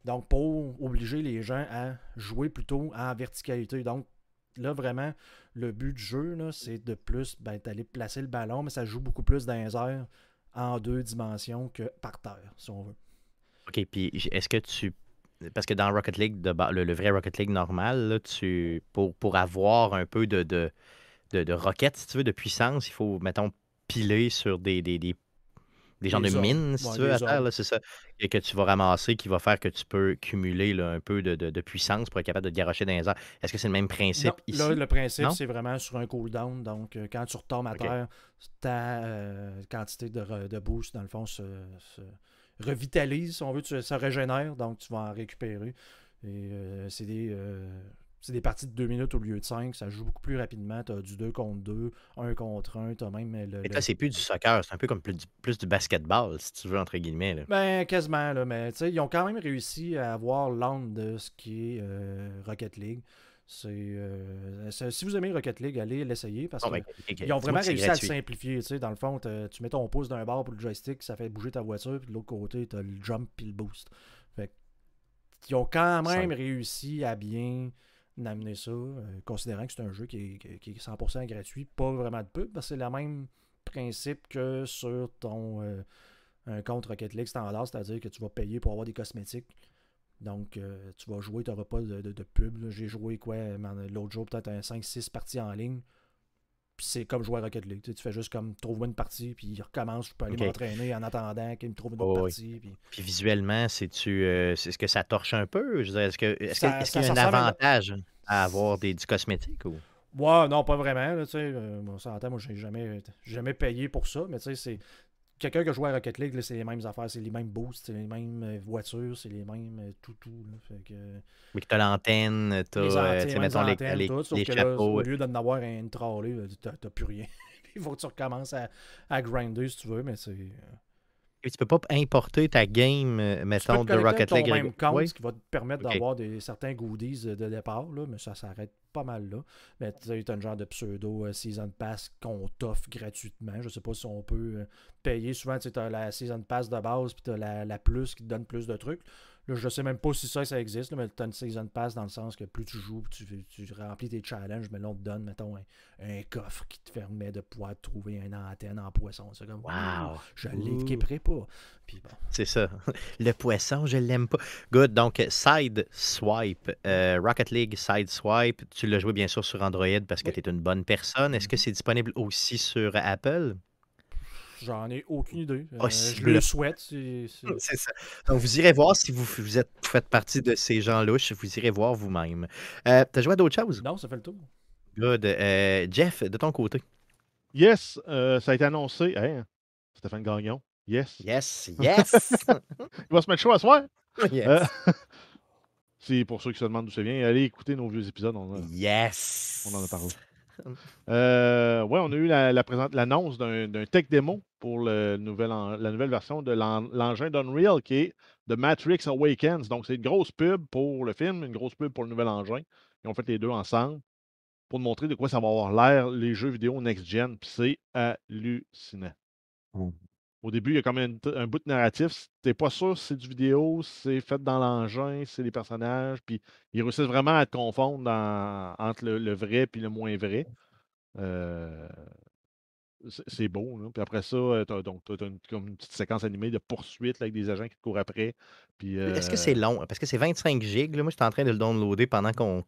Donc, pour obliger les gens à jouer plutôt en verticalité. Donc, là, vraiment, le but du jeu, c'est de plus ben, d'aller placer le ballon, mais ça joue beaucoup plus dans les airs en deux dimensions que par terre, si on veut. OK, puis est-ce que tu parce que dans Rocket League, de, le, vrai Rocket League normal, tu, pour, avoir un peu de, roquettes, de, si tu veux, de puissance, il faut, mettons, piler sur des, des, de mines, si tu veux, à terre, c'est ça. Et que tu vas ramasser, qui va faire que tu peux cumuler un peu de, puissance pour être capable de te garocher dans les airs. Est-ce que c'est le même principe ici? Là, le principe, c'est vraiment sur un cooldown. Donc, euh, quand tu retombes à terre, ta euh, quantité de, boost, dans le fond, se revitalise, si on veut, ça régénère, donc tu vas en récupérer. Et euh, c'est des. Euh, des parties de deux minutes au lieu de 5, ça joue beaucoup plus rapidement. Tu as du 2 contre 2, 1 contre 1, tu même. Le, mais là, c'est plus du soccer, c'est un peu comme plus du, plus du, basketball, si tu veux, entre guillemets. Ben, quasiment, là. Mais tu sais, ils ont quand même réussi à avoir l'âme de ce qui est euh, Rocket League. Euh, c'est si vous aimez Rocket League, allez l'essayer parce qu'ils ben, ont vraiment réussi à le simplifier. Dans le fond, tu mets ton pouce d'un bar pour le joystick, ça fait bouger ta voiture, puis de l'autre côté, tu as le jump puis le boost. Fait ils ont quand même réussi à bien amener ça, euh, considérant que c'est un jeu qui est, 100% gratuit, pas vraiment de pub, parce que c'est le même principe que sur ton euh, un compte Rocket League standard, c'est-à-dire que tu vas payer pour avoir des cosmétiques. Donc, euh, tu vas jouer, tu n'auras pas de, pub. J'ai joué quoi l'autre jour, peut-être un 5-6 parties en ligne. Puis c'est comme jouer à Rocket League. Tu, fais juste comme trouve-moi une partie, puis il recommence, je peux aller m'entraîner en attendant qu'il me trouve une autre oh, partie. Puis... visuellement, c'est-tu euh, est-ce que ça torche un peu? Je est-ce que qu'il y a un avantage à avoir des, du cosmétique ou? Ouais, non, pas vraiment. tu sais, euh, moi, j'ai jamais, jamais payé pour ça, mais tu sais, quelqu'un qui joue à Rocket League, c'est les mêmes affaires, c'est les mêmes boosts, c'est les mêmes euh, voitures, c'est les mêmes euh, tout tout. que... Oui, t'as l'antenne, t'as les, euh, les, les, tout, les que, chapeaux. Là, au lieu d'en avoir une tu t'as plus rien. Il faut que tu recommences à, à grinder si tu veux, mais c'est tu peux pas importer ta game, euh, mettons, de Rocket League. Même ce qui va te permettre d'avoir des, certains goodies euh, de départ, mais ça s'arrête pas mal là. Mais tu as un genre de pseudo euh, Season Pass qu'on t'offre gratuitement. Je sais pas si on peut payer. Souvent, tu as la Season Pass de base, puis tu as la, la, plus qui te donne plus de trucs. Je ne sais même pas si ça, ça existe, mais tu as season pass dans le sens que plus tu joues, tu, tu remplis tes challenges, mais l'on te donne, mettons, un, coffre qui te permet de pouvoir trouver un antenne en poisson. C'est comme, wow, je l'équiperai pas. C'est ça. Le poisson, je l'aime pas. Good. Donc, Side Swipe, euh, Rocket League Side Swipe, tu l'as joué bien sûr sur Android parce que tu es une bonne personne. Est-ce que mhm. c'est disponible aussi sur Apple? J'en ai aucune idée. Euh, je le souhaite. C'est ça. Donc, vous irez voir si vous, êtes, faites partie de ces gens louches. Vous irez voir vous-même. Euh, t'as joué à d'autres choses? Non, ça fait le tour. Good. Euh, Jeff, de ton côté. Yes, ça a été annoncé. Hey, Stéphane Gagnon. Yes. Yes, yes. Il va se mettre chaud à soir. Yes. C'est pour ceux qui se demandent d'où ça vient. Allez écouter nos vieux épisodes. On a, yes. On en a parlé. Oui, euh, ouais, on a eu l'annonce d'un tech démo pour le la nouvelle version de l'engin d'Unreal qui est The Matrix Awakens. Donc, c'est une grosse pub pour le film, une grosse pub pour le nouvel engin. Ils ont fait les deux ensemble pour montrer de quoi ça va avoir l'air les jeux vidéo next-gen. Puis c'est hallucinant. Oh au début, il y a quand même un bout de narratif. Tu n'es pas sûr si c'est du vidéo, si c'est fait dans l'engin, si c'est les personnages. Puis ils réussissent vraiment à te confondre entre le, vrai et le moins vrai. Euh, c'est beau. Puis après ça, euh, tu as, une, petite séquence animée de poursuite avec des agents qui courent après. Est-ce que euh c'est long? Hein? Parce que c'est 25 gigs. Moi, j'étais en train de le downloader pendant qu'on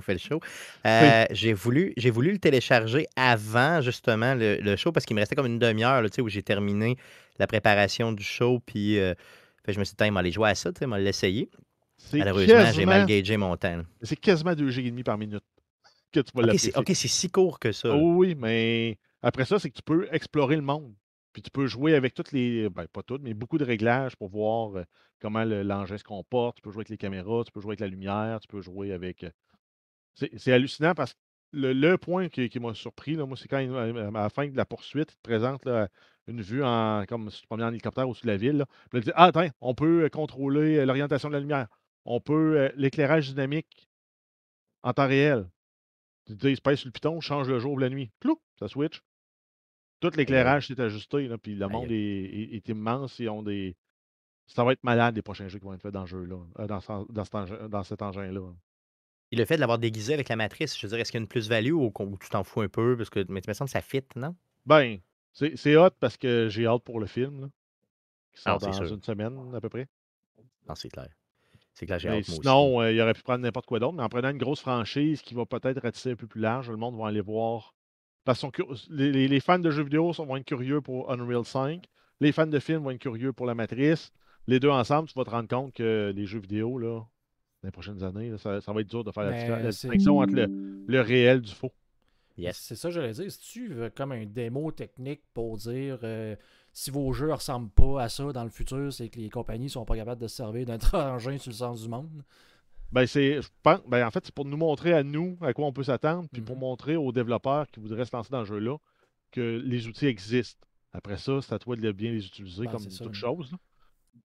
fait le show. Euh, j'ai voulu, le télécharger avant, justement, le, show, parce qu'il me restait comme une demi-heure où j'ai terminé la préparation du show. Puis je me suis dit, il aller jouer à ça, il m'a l'essayer. Malheureusement, j'ai mal gagé mon temps. C'est quasiment 2 gigs et demi par minute. OK, c'est si court que ça. oui, mais après ça, c'est que tu peux explorer le monde. Puis tu peux jouer avec toutes les, ben, pas toutes, mais beaucoup de réglages pour voir euh, comment l'engin se comporte. Tu peux jouer avec les caméras, tu peux jouer avec la lumière, tu peux jouer avec. Euh, c'est hallucinant parce que le, point qui, m'a surpris, moi, c'est quand euh, à la fin de la poursuite, il te présente une vue en, comme si tu en hélicoptère au-dessus de la ville. Puis Ah, attends, on peut contrôler l'orientation de la lumière. On peut l'éclairage dynamique en temps réel. Tu dis, pèse sur le piton, change le jour ou la nuit. Clou, ça switch. Tout l'éclairage s'est ajusté, là, puis le monde est, immense. Ils ont des. Ça va être malade les prochains jeux qui vont être faits dans, jeu -là, euh, dans, cet, engin, là Et le fait de l'avoir déguisé avec la matrice, je veux dire, est-ce qu'il y a une plus-value ou, tu t'en fous un peu? Parce que mais tu me sens que ça fit, non? Ben, c'est hot parce que j'ai hâte pour le film. qui ah sort dans une semaine à peu près. Non, c'est clair. C'est clair, j'ai Sinon, euh, il aurait pu prendre n'importe quoi d'autre, mais en prenant une grosse franchise qui va peut-être être un peu plus large, le monde va aller voir. Parce que les, fans de jeux vidéo vont être curieux pour Unreal 5. Les fans de films vont être curieux pour La Matrice. Les deux ensemble, tu vas te rendre compte que les jeux vidéo, là, dans les prochaines années, ça, va être dur de faire la, ben, distinction entre le, réel du faux. Yes. C'est ça, je j'allais dire. Si tu veux comme un démo technique pour dire euh, si vos jeux ne ressemblent pas à ça dans le futur, c'est que les compagnies ne sont pas capables de se servir d'un engin sur le sens du monde. Ben, c'est, ben, en fait, c'est pour nous montrer à nous à quoi on peut s'attendre, puis pour mhm. montrer aux développeurs qui voudraient se lancer dans le jeu-là que les outils existent. Après ça, c'est à toi de bien les utiliser ben, comme toute chose.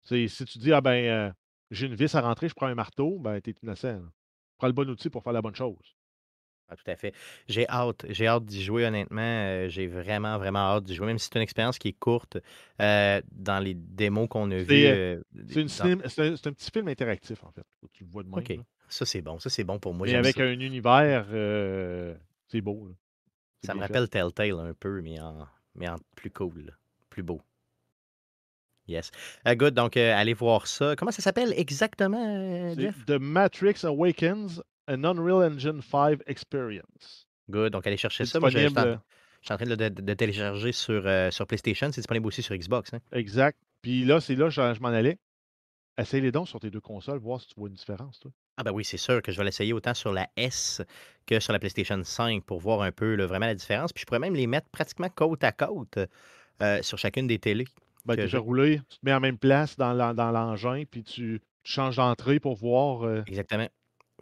C'est, si tu dis, ah ben, euh, j'ai une vis à rentrer, je prends un marteau, ben, t'es innocent. Là. Prends le bon outil pour faire la bonne chose. Ah, tout à fait. J'ai hâte. J'ai hâte d'y jouer, honnêtement. Euh, j'ai vraiment, vraiment hâte d'y jouer, même si c'est une expérience qui est courte euh, dans les démos qu'on a vues. c'est, euh, c'est, un, petit film interactif, en fait. Tu vois de OK. Ça, c'est bon. Ça, c'est bon pour moi. Mais avec un univers, c'est beau. Ça me rappelle Telltale un peu, mais en, plus cool, plus beau. Yes. good. Donc, allez voir ça. Comment ça s'appelle exactement, Jeff? The Matrix Awakens un Unreal Engine 5 Experience. Good. Donc, allez chercher ça. Moi, je, euh, suis en train de, télécharger euh, sur, PlayStation. C'est disponible aussi sur Xbox. Hein. Exact. Puis là, c'est là que je, m'en allais. Essaye les dons sur tes deux consoles, voir si tu vois une différence, toi. Ah ben oui, c'est sûr que je vais l'essayer autant sur la S que sur la PlayStation 5 pour voir un peu vraiment la différence. Puis je pourrais même les mettre pratiquement côte à côte euh, sur chacune des télés. Ben, tu roulé, tu te mets en même place dans l'engin, puis tu, changes d'entrée pour voir. Exactement.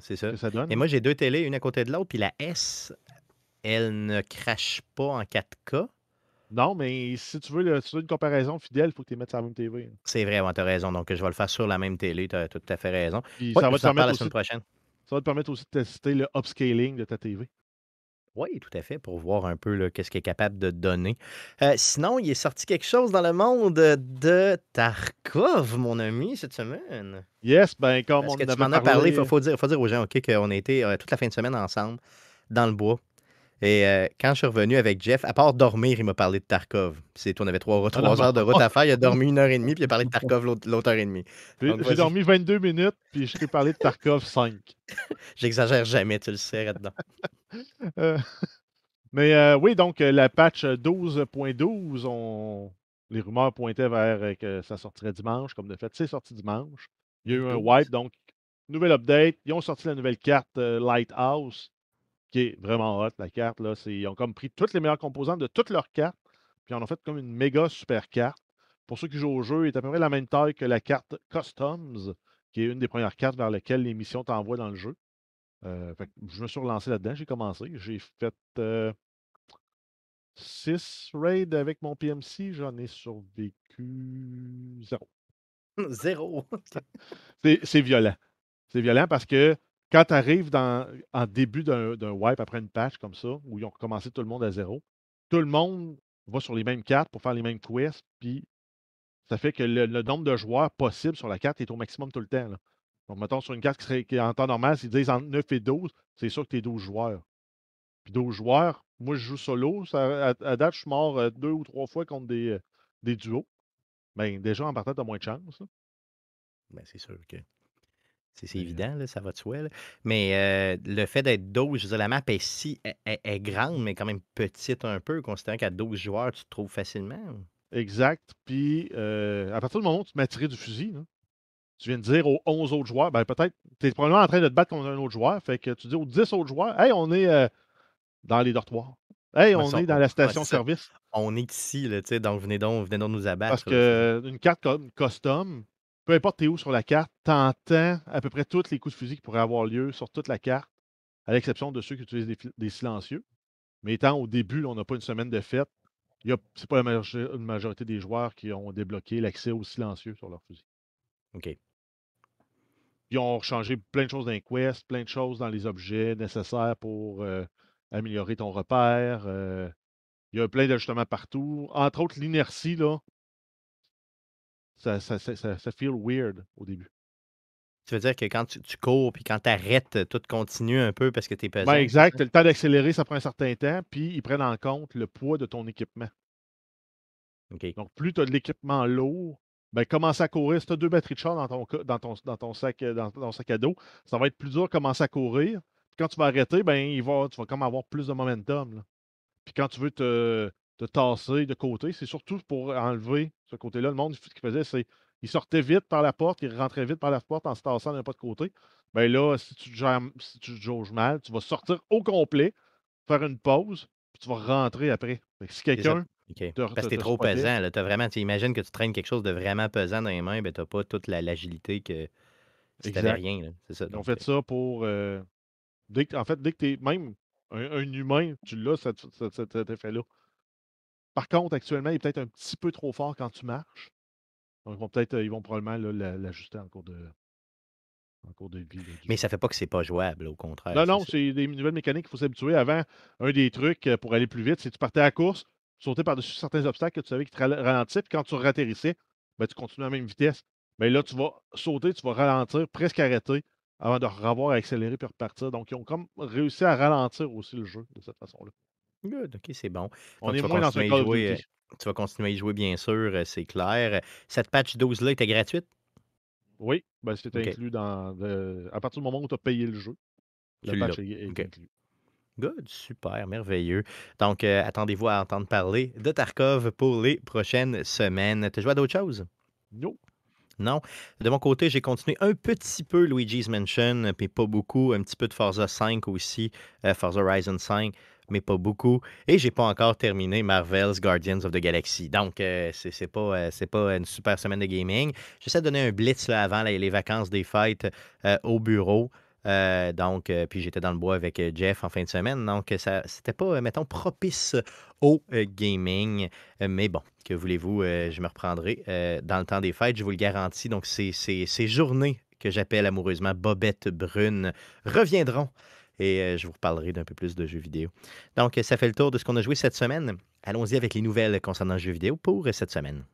C'est ça. Et moi, j'ai deux télés, une à côté de l'autre, puis la S, elle ne crache pas en 4K. Non, mais si tu veux, une comparaison fidèle, il faut que tu mettes sur la même TV. Hein. C'est vrai, tu as raison. Donc, je vais le faire sur la même télé. Tu as tout à fait raison. ça, va te permettre aussi, prochaine. ça va te permettre aussi de tester le upscaling de ta TV. Oui, tout à fait, pour voir un peu qu'est-ce qu'il est capable de donner. Euh, sinon, il est sorti quelque chose dans le monde de Tarkov, mon ami, cette semaine. Yes, ben comme on que tu parlé, il faut, dire, aux gens, OK, qu'on a été euh, toute la fin de semaine ensemble dans le bois. Et euh, quand je suis revenu avec Jeff, à part dormir, il m'a parlé de Tarkov. C'est on avait trois, ah, heures de route à faire. Il a dormi une heure et demie, puis il a parlé de Tarkov l'autre heure et demie. J'ai dormi 22 minutes, puis je t'ai parlé de Tarkov 5. J'exagère jamais, tu le sais, là-dedans. Euh, mais euh, oui, donc la patch 12.12, les rumeurs pointaient vers que ça sortirait dimanche, comme de fait, c'est sorti dimanche. Il y a eu un wipe, donc nouvelle update. Ils ont sorti la nouvelle carte Lighthouse qui est vraiment hot, la carte. Là. Ils ont comme pris toutes les meilleures composantes de toutes leurs cartes, puis on a fait comme une méga super carte. Pour ceux qui jouent au jeu, elle est à peu près la même taille que la carte Customs, qui est une des premières cartes vers lesquelles les missions t'envoient dans le jeu. Euh, je me suis relancé là-dedans, j'ai commencé. J'ai fait 6 euh, raids avec mon PMC, j'en ai survécu zéro. zéro. c'est violent. C'est violent parce que quand tu arrives en début d'un wipe après une patch comme ça, où ils ont commencé tout le monde à zéro, tout le monde va sur les mêmes cartes pour faire les mêmes quests, puis ça fait que le, nombre de joueurs possibles sur la carte est au maximum tout le temps. Donc, mettons sur une carte qui, est en temps normal, s'ils disent entre 9 et 12, c'est sûr que tu es 12 joueurs. Puis 12 joueurs, moi je joue solo, ça, à, date je suis mort euh, deux ou trois fois contre des, euh, duos. Bien, déjà en partant, tu as moins de chance. Ben, c'est sûr que. C'est mmh évident, ça va de soi. Mais euh, le fait d'être 12, je veux dire, la map est, si, est, grande, mais quand même petite un peu, considérant qu'à 12 joueurs, tu te trouves facilement. Exact. Puis, euh, à partir du moment où tu m'as tiré du fusil, tu viens de dire aux 11 autres joueurs, ben peut-être, tu es probablement en train de te battre contre un autre joueur. Fait que tu dis aux 10 autres joueurs, hey, on est euh, dans les dortoirs. Hey, on, est dans la ah, station-service. On est ici, là, donc venez donc, venez donc nous abattre. Parce qu'une carte comme Custom, peu importe t'es où sur la carte, t'entends à peu près tous les coups de fusil qui pourraient avoir lieu sur toute la carte, à l'exception de ceux qui utilisent des, silencieux. Mais étant au début, on n'a pas une semaine de fête, ce n'est pas la majorité, des joueurs qui ont débloqué l'accès aux silencieux sur leur fusil. OK. Ils ont changé plein de choses dans les quests, plein de choses dans les objets nécessaires pour euh, améliorer ton repère. Euh, il y a plein d'ajustements partout. Entre autres, l'inertie, là, ça, ça, feel weird au début. Tu veux dire que quand tu, cours puis quand tu arrêtes, euh, tout continue un peu parce que tu es ben, pesant. Ben exact. Le temps d'accélérer, ça prend un certain temps, puis ils prennent en compte le poids de ton équipement. Donc, plus tu as de l'équipement lourd, ben, commence à courir. Si tu as deux batteries de char dans ton, sac, euh, dans ton sac à dos, ça va être plus dur de commencer à courir. Puis quand tu vas arrêter, ben, il va, tu vas avoir plus de momentum. Puis quand tu veux te, de tasser de côté. C'est surtout pour enlever ce côté-là. Le monde, ce qu'il faisait, c'est il sortait vite par la porte, il rentrait vite par la porte en se tassant d'un pas de côté. Bien là, si tu, te si tu jauges mal, tu vas sortir au complet, faire une pause, puis tu vas rentrer après. si quelqu'un. Parce que t'es trop pesant. Là, as vraiment, tu imagines que tu traînes quelque chose de vraiment pesant dans les mains, ben t'as pas toute l'agilité que si t'avais rien. Là. On fait euh ça pour. Euh, dès en fait, dès que t'es même un, humain, tu l'as, cet effet-là. Par contre, actuellement, il est peut-être un petit peu trop fort quand tu marches. Donc, ils vont peut-être, euh, ils vont probablement l'ajuster en cours de. En cours de vie. Mais ça ne fait pas que ce c'est pas jouable, au contraire. Non, non, c'est des nouvelles mécaniques qu'il faut s'habituer. Avant, un des trucs euh, pour aller plus vite, c'est que tu partais à course, tu sautais par-dessus certains obstacles que tu savais qui te ralentissaient, puis quand tu ratterrissais, ben, tu continuais à la même vitesse. Mais là, tu vas sauter, tu vas ralentir, presque arrêter, avant de revoir accélérer puis repartir. Donc, ils ont comme réussi à ralentir aussi le jeu de cette façon-là. Good, OK, c'est bon. On est tu vas dans continuer à y jouer, euh, tu vas continuer à y jouer, bien sûr, euh, c'est clair. Cette patch 12-là était gratuite? Oui, ben, c'était inclus dans. Euh, à partir du moment où tu as payé le jeu, le patch est, inclus. Good, super, merveilleux. Donc, attendez-vous à entendre parler de Tarkov pour les prochaines semaines. Tu joué à d'autres choses? Non. Non. De mon côté, j'ai continué un petit peu Luigi's Mansion, puis pas beaucoup, un petit peu de Forza 5 aussi, Forza Horizon 5 mais pas beaucoup. Et j'ai pas encore terminé Marvel's Guardians of the Galaxy. Donc, euh, c'est, pas, euh, c'est pas une super semaine de gaming. J'essaie de donner un blitz avant les vacances des fêtes euh, au bureau. donc, puis j'étais dans le bois avec Jeff en fin de semaine. Donc, ça c'était pas, mettons, propice au gaming. mais bon, que voulez-vous, je me reprendrai dans le temps des fêtes, je vous le garantis. Donc, ces, ces, ces journées que j'appelle amoureusement Bobette Brune reviendront et euh, je vous reparlerai d'un peu plus de jeux vidéo. Donc, ça fait le tour de ce qu'on a joué cette semaine. Allons-y avec les nouvelles concernant le jeu vidéo pour euh, cette semaine.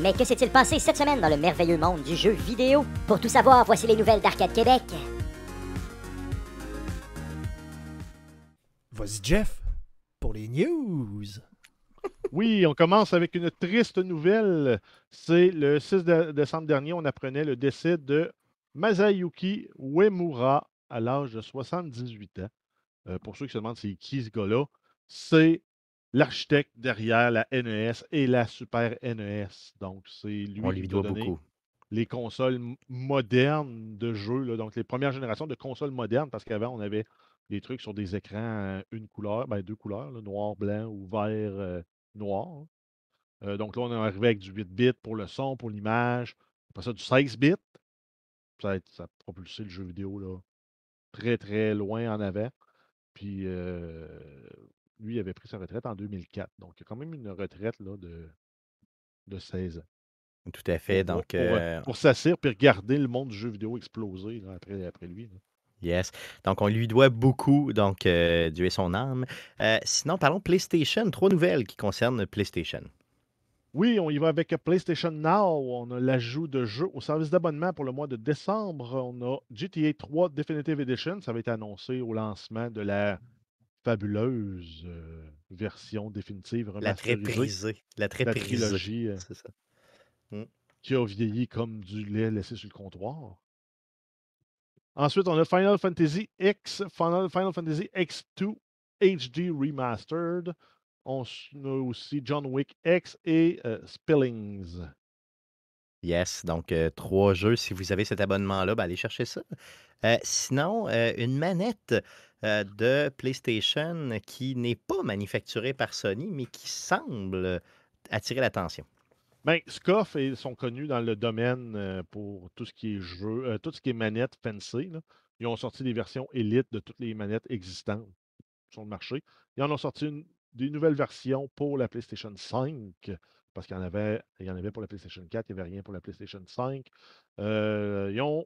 Mais que s'est-il passé cette semaine dans le merveilleux monde du jeu vidéo Pour tout savoir, voici les nouvelles d'Arcade Québec. vas Jeff, pour les news. Oui, on commence avec une triste nouvelle. C'est le 6 décembre dernier, on apprenait le décès de Masayuki Wemura à l'âge de 78 ans. Euh, pour ceux qui se demandent c'est qui ce gars-là, c'est l'architecte derrière la NES et la Super NES. Donc, c'est lui qui beaucoup. Les consoles modernes de jeux, donc les premières générations de consoles modernes, parce qu'avant, on avait des trucs sur des écrans, une couleur, ben deux couleurs, noir, blanc ou vert, euh, noir. Euh, donc là, on est arrivé avec du 8 bits pour le son, pour l'image, après ça, du 16 bits. Ça ça a propulsé le jeu vidéo là, très, très loin en avant. Puis lui, il avait pris sa retraite en 2004. Donc, il y a quand même une retraite là, de, de 16 ans. Tout à fait. Donc, pour, s'assurer pour et regarder le monde du jeu vidéo exploser après, lui. Yes. Donc, on lui doit beaucoup. Donc, Dieu est son âme. sinon, parlons PlayStation. Trois nouvelles qui concernent PlayStation. Oui, on y va avec PlayStation Now. On a l'ajout de jeux au service d'abonnement pour le mois de décembre. On a GTA 3 Definitive Edition. Ça va être annoncé au lancement de la fabuleuse euh, version définitive La très prisée. La très la trilogie, euh, mm. Qui a vieilli comme du lait laissé sur le comptoir. Ensuite, on a Final Fantasy X, Final Fantasy X2 HD Remastered. On a aussi John Wick X et euh, Spillings. Yes, donc euh, trois jeux. Si vous avez cet abonnement-là, ben, allez chercher ça. Euh, sinon, une manette de PlayStation qui n'est pas manufacturée par Sony, mais qui semble attirer l'attention. Ben, Scoff, ils sont connus dans le domaine pour tout ce qui est jeu, tout ce qui est manette fancy. Ils ont sorti des versions élites de toutes les manettes existantes sur le marché. Ils en ont sorti une des nouvelles versions pour la PlayStation 5, parce qu'il y en avait, y en avait pour la PlayStation 4, il n'y avait rien pour la PlayStation 5. Euh, ils ont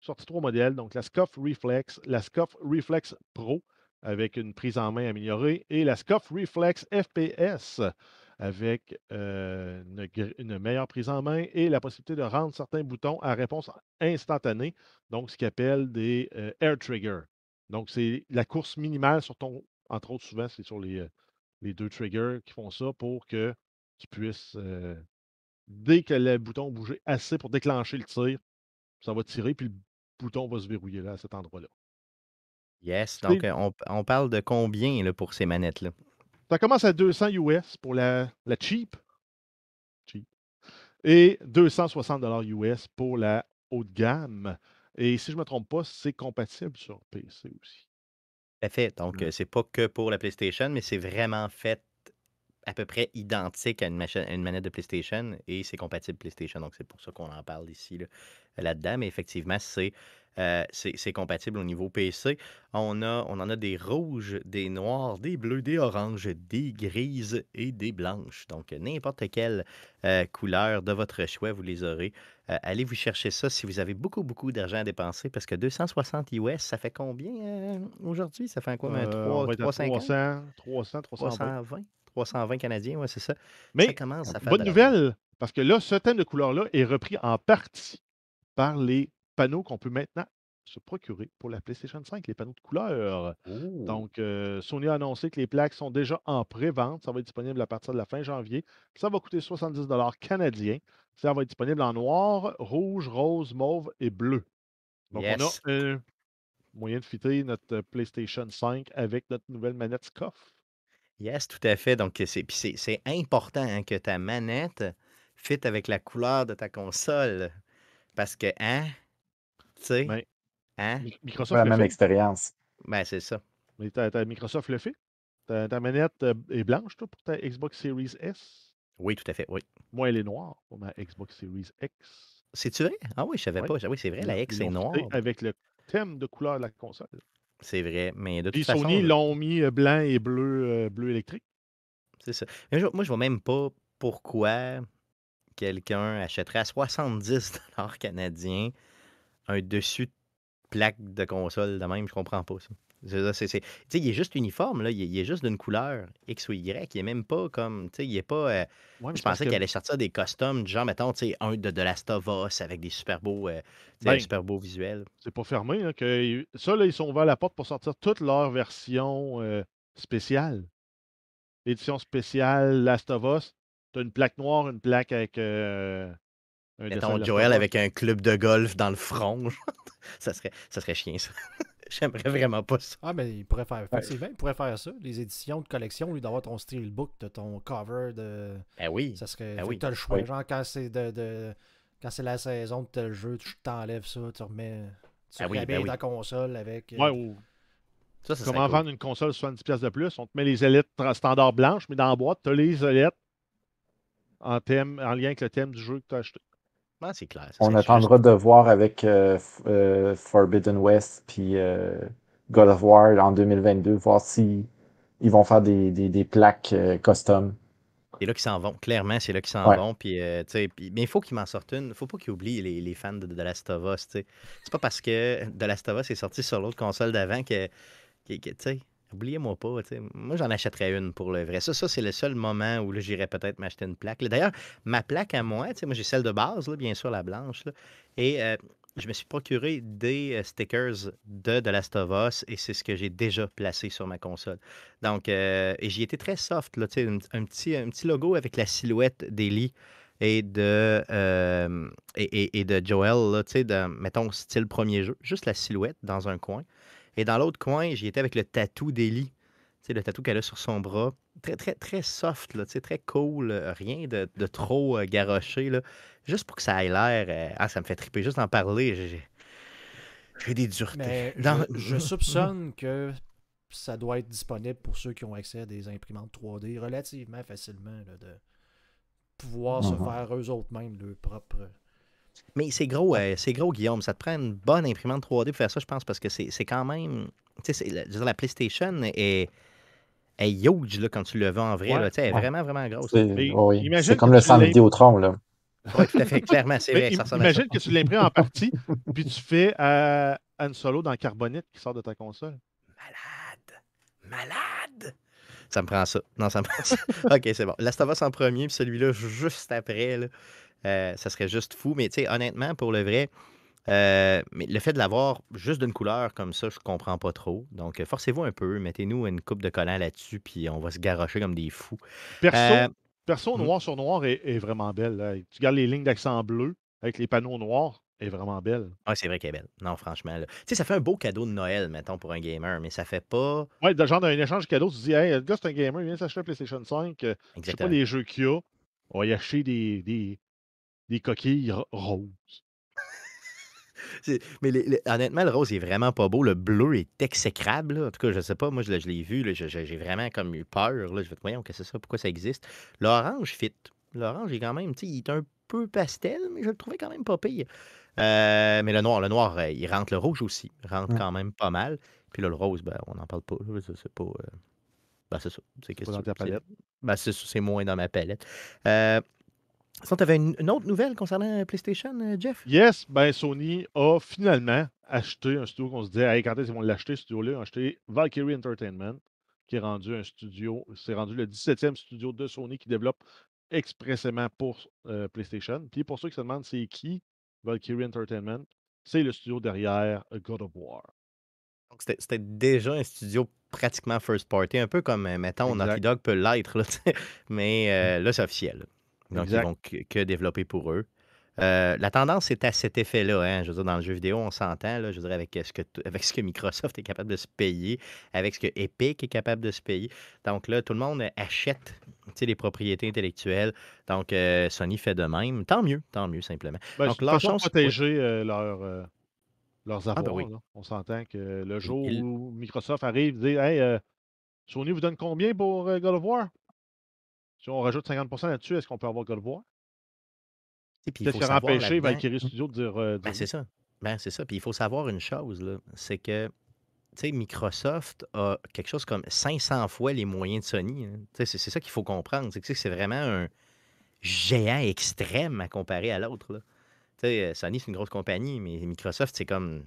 sorti trois modèles, donc la SCOF Reflex, la SCOF Reflex Pro avec une prise en main améliorée et la SCOF Reflex FPS avec euh, une, meilleure prise en main et la possibilité de rendre certains boutons à réponse instantanée, donc ce qu'ils appellent des euh, air Trigger. Donc, c'est la course minimale sur ton entre autres, souvent, c'est sur euh, les, deux triggers qui font ça pour que tu puisses, euh, dès que le bouton bouger assez pour déclencher le tir, ça va tirer, puis le bouton va se verrouiller là, à cet endroit-là. Yes, donc euh, on, parle de combien pour ces manettes-là? Ça commence à 200 US pour la, la cheap, cheap et 260 US pour la haut de gamme. Et si je ne me trompe pas, c'est compatible sur PC aussi fait. Donc, mmh. c'est pas que pour la PlayStation, mais c'est vraiment fait à peu près identique à une, manette de PlayStation et c'est compatible PlayStation. Donc, c'est pour ça qu'on en parle ici, là-dedans. mais effectivement, c'est euh, c'est compatible au niveau PC. On, a, on en a des rouges, des noirs, des bleus, des oranges, des grises et des blanches. Donc, n'importe quelle euh, couleur de votre choix, vous les aurez. Euh, allez vous chercher ça si vous avez beaucoup, beaucoup d'argent à dépenser parce que 260 US, ça fait combien aujourd'hui? Ça fait quoi? Un 3, 300, 300, 320. 320, Canadiens, ouais, c'est ça. Mais ça bonne nouvelle, parce que là, ce thème de couleur-là est repris en partie par les panneaux qu'on peut maintenant se procurer pour la PlayStation 5, les panneaux de couleur. Oh! Donc, euh, Sony a annoncé que les plaques sont déjà en pré-vente. Ça va être disponible à partir de la fin janvier. Ça va coûter 70 canadiens. Ça va être disponible en noir, rouge, rose, mauve et bleu. Donc, on a un moyen de fitter notre PlayStation 5 avec notre nouvelle manette SCOF. Yes, tout à fait. Donc, c'est important hein, que ta manette fitte avec la couleur de ta console. Parce que, hein, sais. Hein? la même expérience. Ben, c'est ça. Mais as, Microsoft le fait. Ta, manette euh, est blanche, pour ta Xbox Series S? Oui, tout à fait, oui. Moi, elle est noire pour ma Xbox Series X. C'est-tu vrai? Ah oui, je savais pas. Ah oui, c'est vrai, la X est noire. Avec le thème de couleur de la console. C'est vrai, mais de toute Sony façon... Sony l'ont mis euh, blanc et bleu, euh, bleu électrique. C'est ça. moi, je vois même pas pourquoi quelqu'un achèterait à 70 canadiens un dessus de plaque de console de même. Je comprends pas ça. C'est, c'est, il est juste uniforme, là. Il, est juste d'une couleur X ou Y. Il n'est même pas comme. Il est pas. Euh, je pensais qu'il allait sortir des costumes, genre, mettons, un de, de Last of avec des super beaux, euh, ben, super beaux visuels. C'est pas fermé. Hein, ça, là, ils sont ouverts à la porte pour sortir toute leur version euh, spéciale. L'édition spéciale Last of Us. Tu as une plaque noire, une plaque avec Mettons Joel avec un club de golf dans le front. ça, serait, ça serait chien, ça. J'aimerais vraiment pas ça. Ah, mais ben, il pourrait faire. il pourrait faire ça. Les éditions de collection, lui, d'avoir ton steelbook, de ton cover de. Ben oui. Ça serait. Ben oui. Tu as le choix. Genre, quand c'est de, de, quand c'est la saison de tel jeu, tu t'enlèves ça, tu remets. Tu ben oui, ben ta console avec. Euh, ouais, ou... Comment vendre une console 70$ de plus On te met les élites standard blanches, mais dans la boîte, tu as les élites en, thème, en lien avec le thème du jeu que tu as acheté. Ah, on attendra de voir avec euh, euh, Forbidden West puis euh, God of War en 2022, voir si vont faire des, plaques custom. C'est là qu'ils s'en vont. Clairement, c'est là qu'ils s'en vont. mais il faut qu'ils m'en sortent une. Il ne faut pas qu'ils oublient les, fans de The Last of Us. C'est pas parce que The Last est sorti sur l'autre console d'avant que, que Oubliez-moi pas, moi j'en achèterais une pour le vrai. Ça, ça c'est le seul moment où j'irais peut-être m'acheter une plaque. D'ailleurs, ma plaque à moi, moi j'ai celle de base, bien sûr, la blanche. et euh, je me suis procuré des euh, stickers de The Last of et c'est ce que j'ai déjà placé sur ma console. Donc, euh, j'y étais très soft, un, petit, logo avec la silhouette d'Eli et de, et, de Joel, mettons, style premier jeu, juste la silhouette dans un coin. Et dans l'autre coin, j'y étais avec le tatou d'Eli. le tatou qu'elle a sur son bras. Très, très, très soft, là, très cool. Euh, rien de, trop euh, garoché. Juste pour que ça ait l'air. Euh, ah, ça me fait triper juste en parler. J'ai des duretés. je, soupçonne que ça doit être disponible pour ceux qui ont accès à des imprimantes 3D relativement facilement de pouvoir se mhm. faire eux autres mêmes leur propre mais c'est gros, euh, c'est gros, Guillaume. Ça te prend une bonne imprimante 3D pour faire ça, je pense, parce que c'est quand même. Tu sais, la, la, PlayStation est, est huge là, quand tu le vends en vrai. tu sais, elle est vraiment, vraiment grosse. C'est oh comme le au Vidéotron, là. Oui, tout à fait, clairement, c'est vrai. Ça imagine que tu l'imprimes en partie, puis tu fais un euh, solo dans Carbonite qui sort de ta console. Malade! Malade! Ça me prend ça. Non, ça me prend ça. OK, c'est bon. Last en premier, puis celui-là juste après. Là. Euh, ça serait juste fou. Mais tu sais, honnêtement, pour le vrai, euh, mais le fait de l'avoir juste d'une couleur comme ça, je comprends pas trop. Donc, forcez-vous un peu, mettez-nous une coupe de collant là-dessus, puis on va se garrocher comme des fous. Perso, euh, perso mhm. noir sur noir est, vraiment belle. Tu gardes les lignes d'accent bleu avec les panneaux noirs, est vraiment belle. Ah, c'est vrai qu'elle est belle. Non, franchement. Tu sais, ça fait un beau cadeau de Noël, mettons, pour un gamer, mais ça fait pas. Ouais, genre d'un échange de cadeaux, tu dis, hey, le gars, c'est un gamer, il vient s'acheter PlayStation 5. Exactement. Je sais pas les jeux qu'il y a. On va y acheter des, des coquilles roses. Mais honnêtement, le rose est vraiment pas beau. Le bleu est exécrable. En tout cas, je sais pas. Moi, je, l'ai vu. J'ai vraiment comme eu peur. Je me voyons, que c'est ça? Pourquoi ça existe? L'orange fit. L'orange est quand même, tu sais, il est un peu pastel, mais je le trouvais quand même pas pire. Euh, mais le noir, le noir, euh, il rentre. Le rouge aussi il rentre quand même pas mal. Puis là, le rose, ben, on n'en parle pas. C'est pas. Euh, ben, c'est ça. C'est C'est ben, moins dans ma palette tu avais une, autre nouvelle concernant euh, PlayStation, euh, Jeff? Yes, ben Sony a finalement acheté un studio qu'on se disait, hey, quand est-ce qu'ils vont l'acheter, ce studio-là? Ils ont acheté Valkyrie Entertainment, qui est rendu un studio, c'est rendu le 17e studio de Sony qui développe expressément pour euh, PlayStation. Puis pour ceux qui se demandent c'est qui Valkyrie Entertainment, c'est le studio derrière God of War. Donc c'était déjà un studio pratiquement first party, un peu comme, mettons, Naughty Dog peut l'être, mais là c'est officiel. Donc, ils vont que, développer pour eux. Euh, la tendance est à cet effet-là. Hein. Je veux dire, dans le jeu vidéo, on s'entend, je veux dire, avec euh, ce, que avec ce que Microsoft est capable de se payer, avec ce que Epic est capable de se payer. Donc là, tout le monde achète les propriétés intellectuelles. Donc, euh, Sony fait de même. Tant mieux, tant mieux, simplement. Ben, Donc, ils chance, protéger leurs ah, ben avoirs. On s'entend que le jour où Microsoft arrive dit Hey, Sony vous donne combien pour God of War si on rajoute 50% là-dessus, est-ce qu'on peut avoir que le bois Peut-être Valkyrie Studio de dire. Euh, ben, c'est ça. Ben, c'est ça. Puis il faut savoir une chose, c'est que Microsoft a quelque chose comme 500 fois les moyens de Sony. Hein. C'est ça qu'il faut comprendre. c'est vraiment un géant extrême à comparer à l'autre. Euh, Sony, c'est une grosse compagnie, mais Microsoft, c'est comme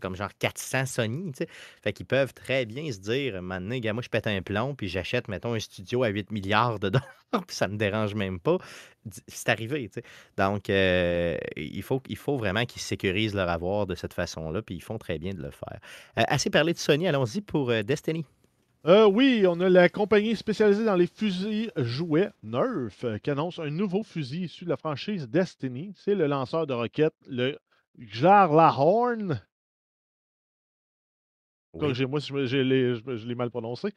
comme genre 400 Sony. sais. Fait qu'ils peuvent très bien se dire maintenant, gamin moi, je pète un plomb, puis j'achète, mettons, un studio à 8 milliards de dollars, puis ça me dérange même pas. C'est arrivé. tu sais. Donc, euh, il, faut, il faut vraiment qu'ils sécurisent leur avoir de cette façon-là, puis ils font très bien de le faire. Euh, assez parlé de Sony, allons-y pour euh, Destiny. oui, on a la compagnie spécialisée dans les fusils jouets Nerf qui annonce un nouveau fusil issu de la franchise Destiny. C'est le lanceur de roquettes, le Lahorn moi je, je l'ai mal prononcé.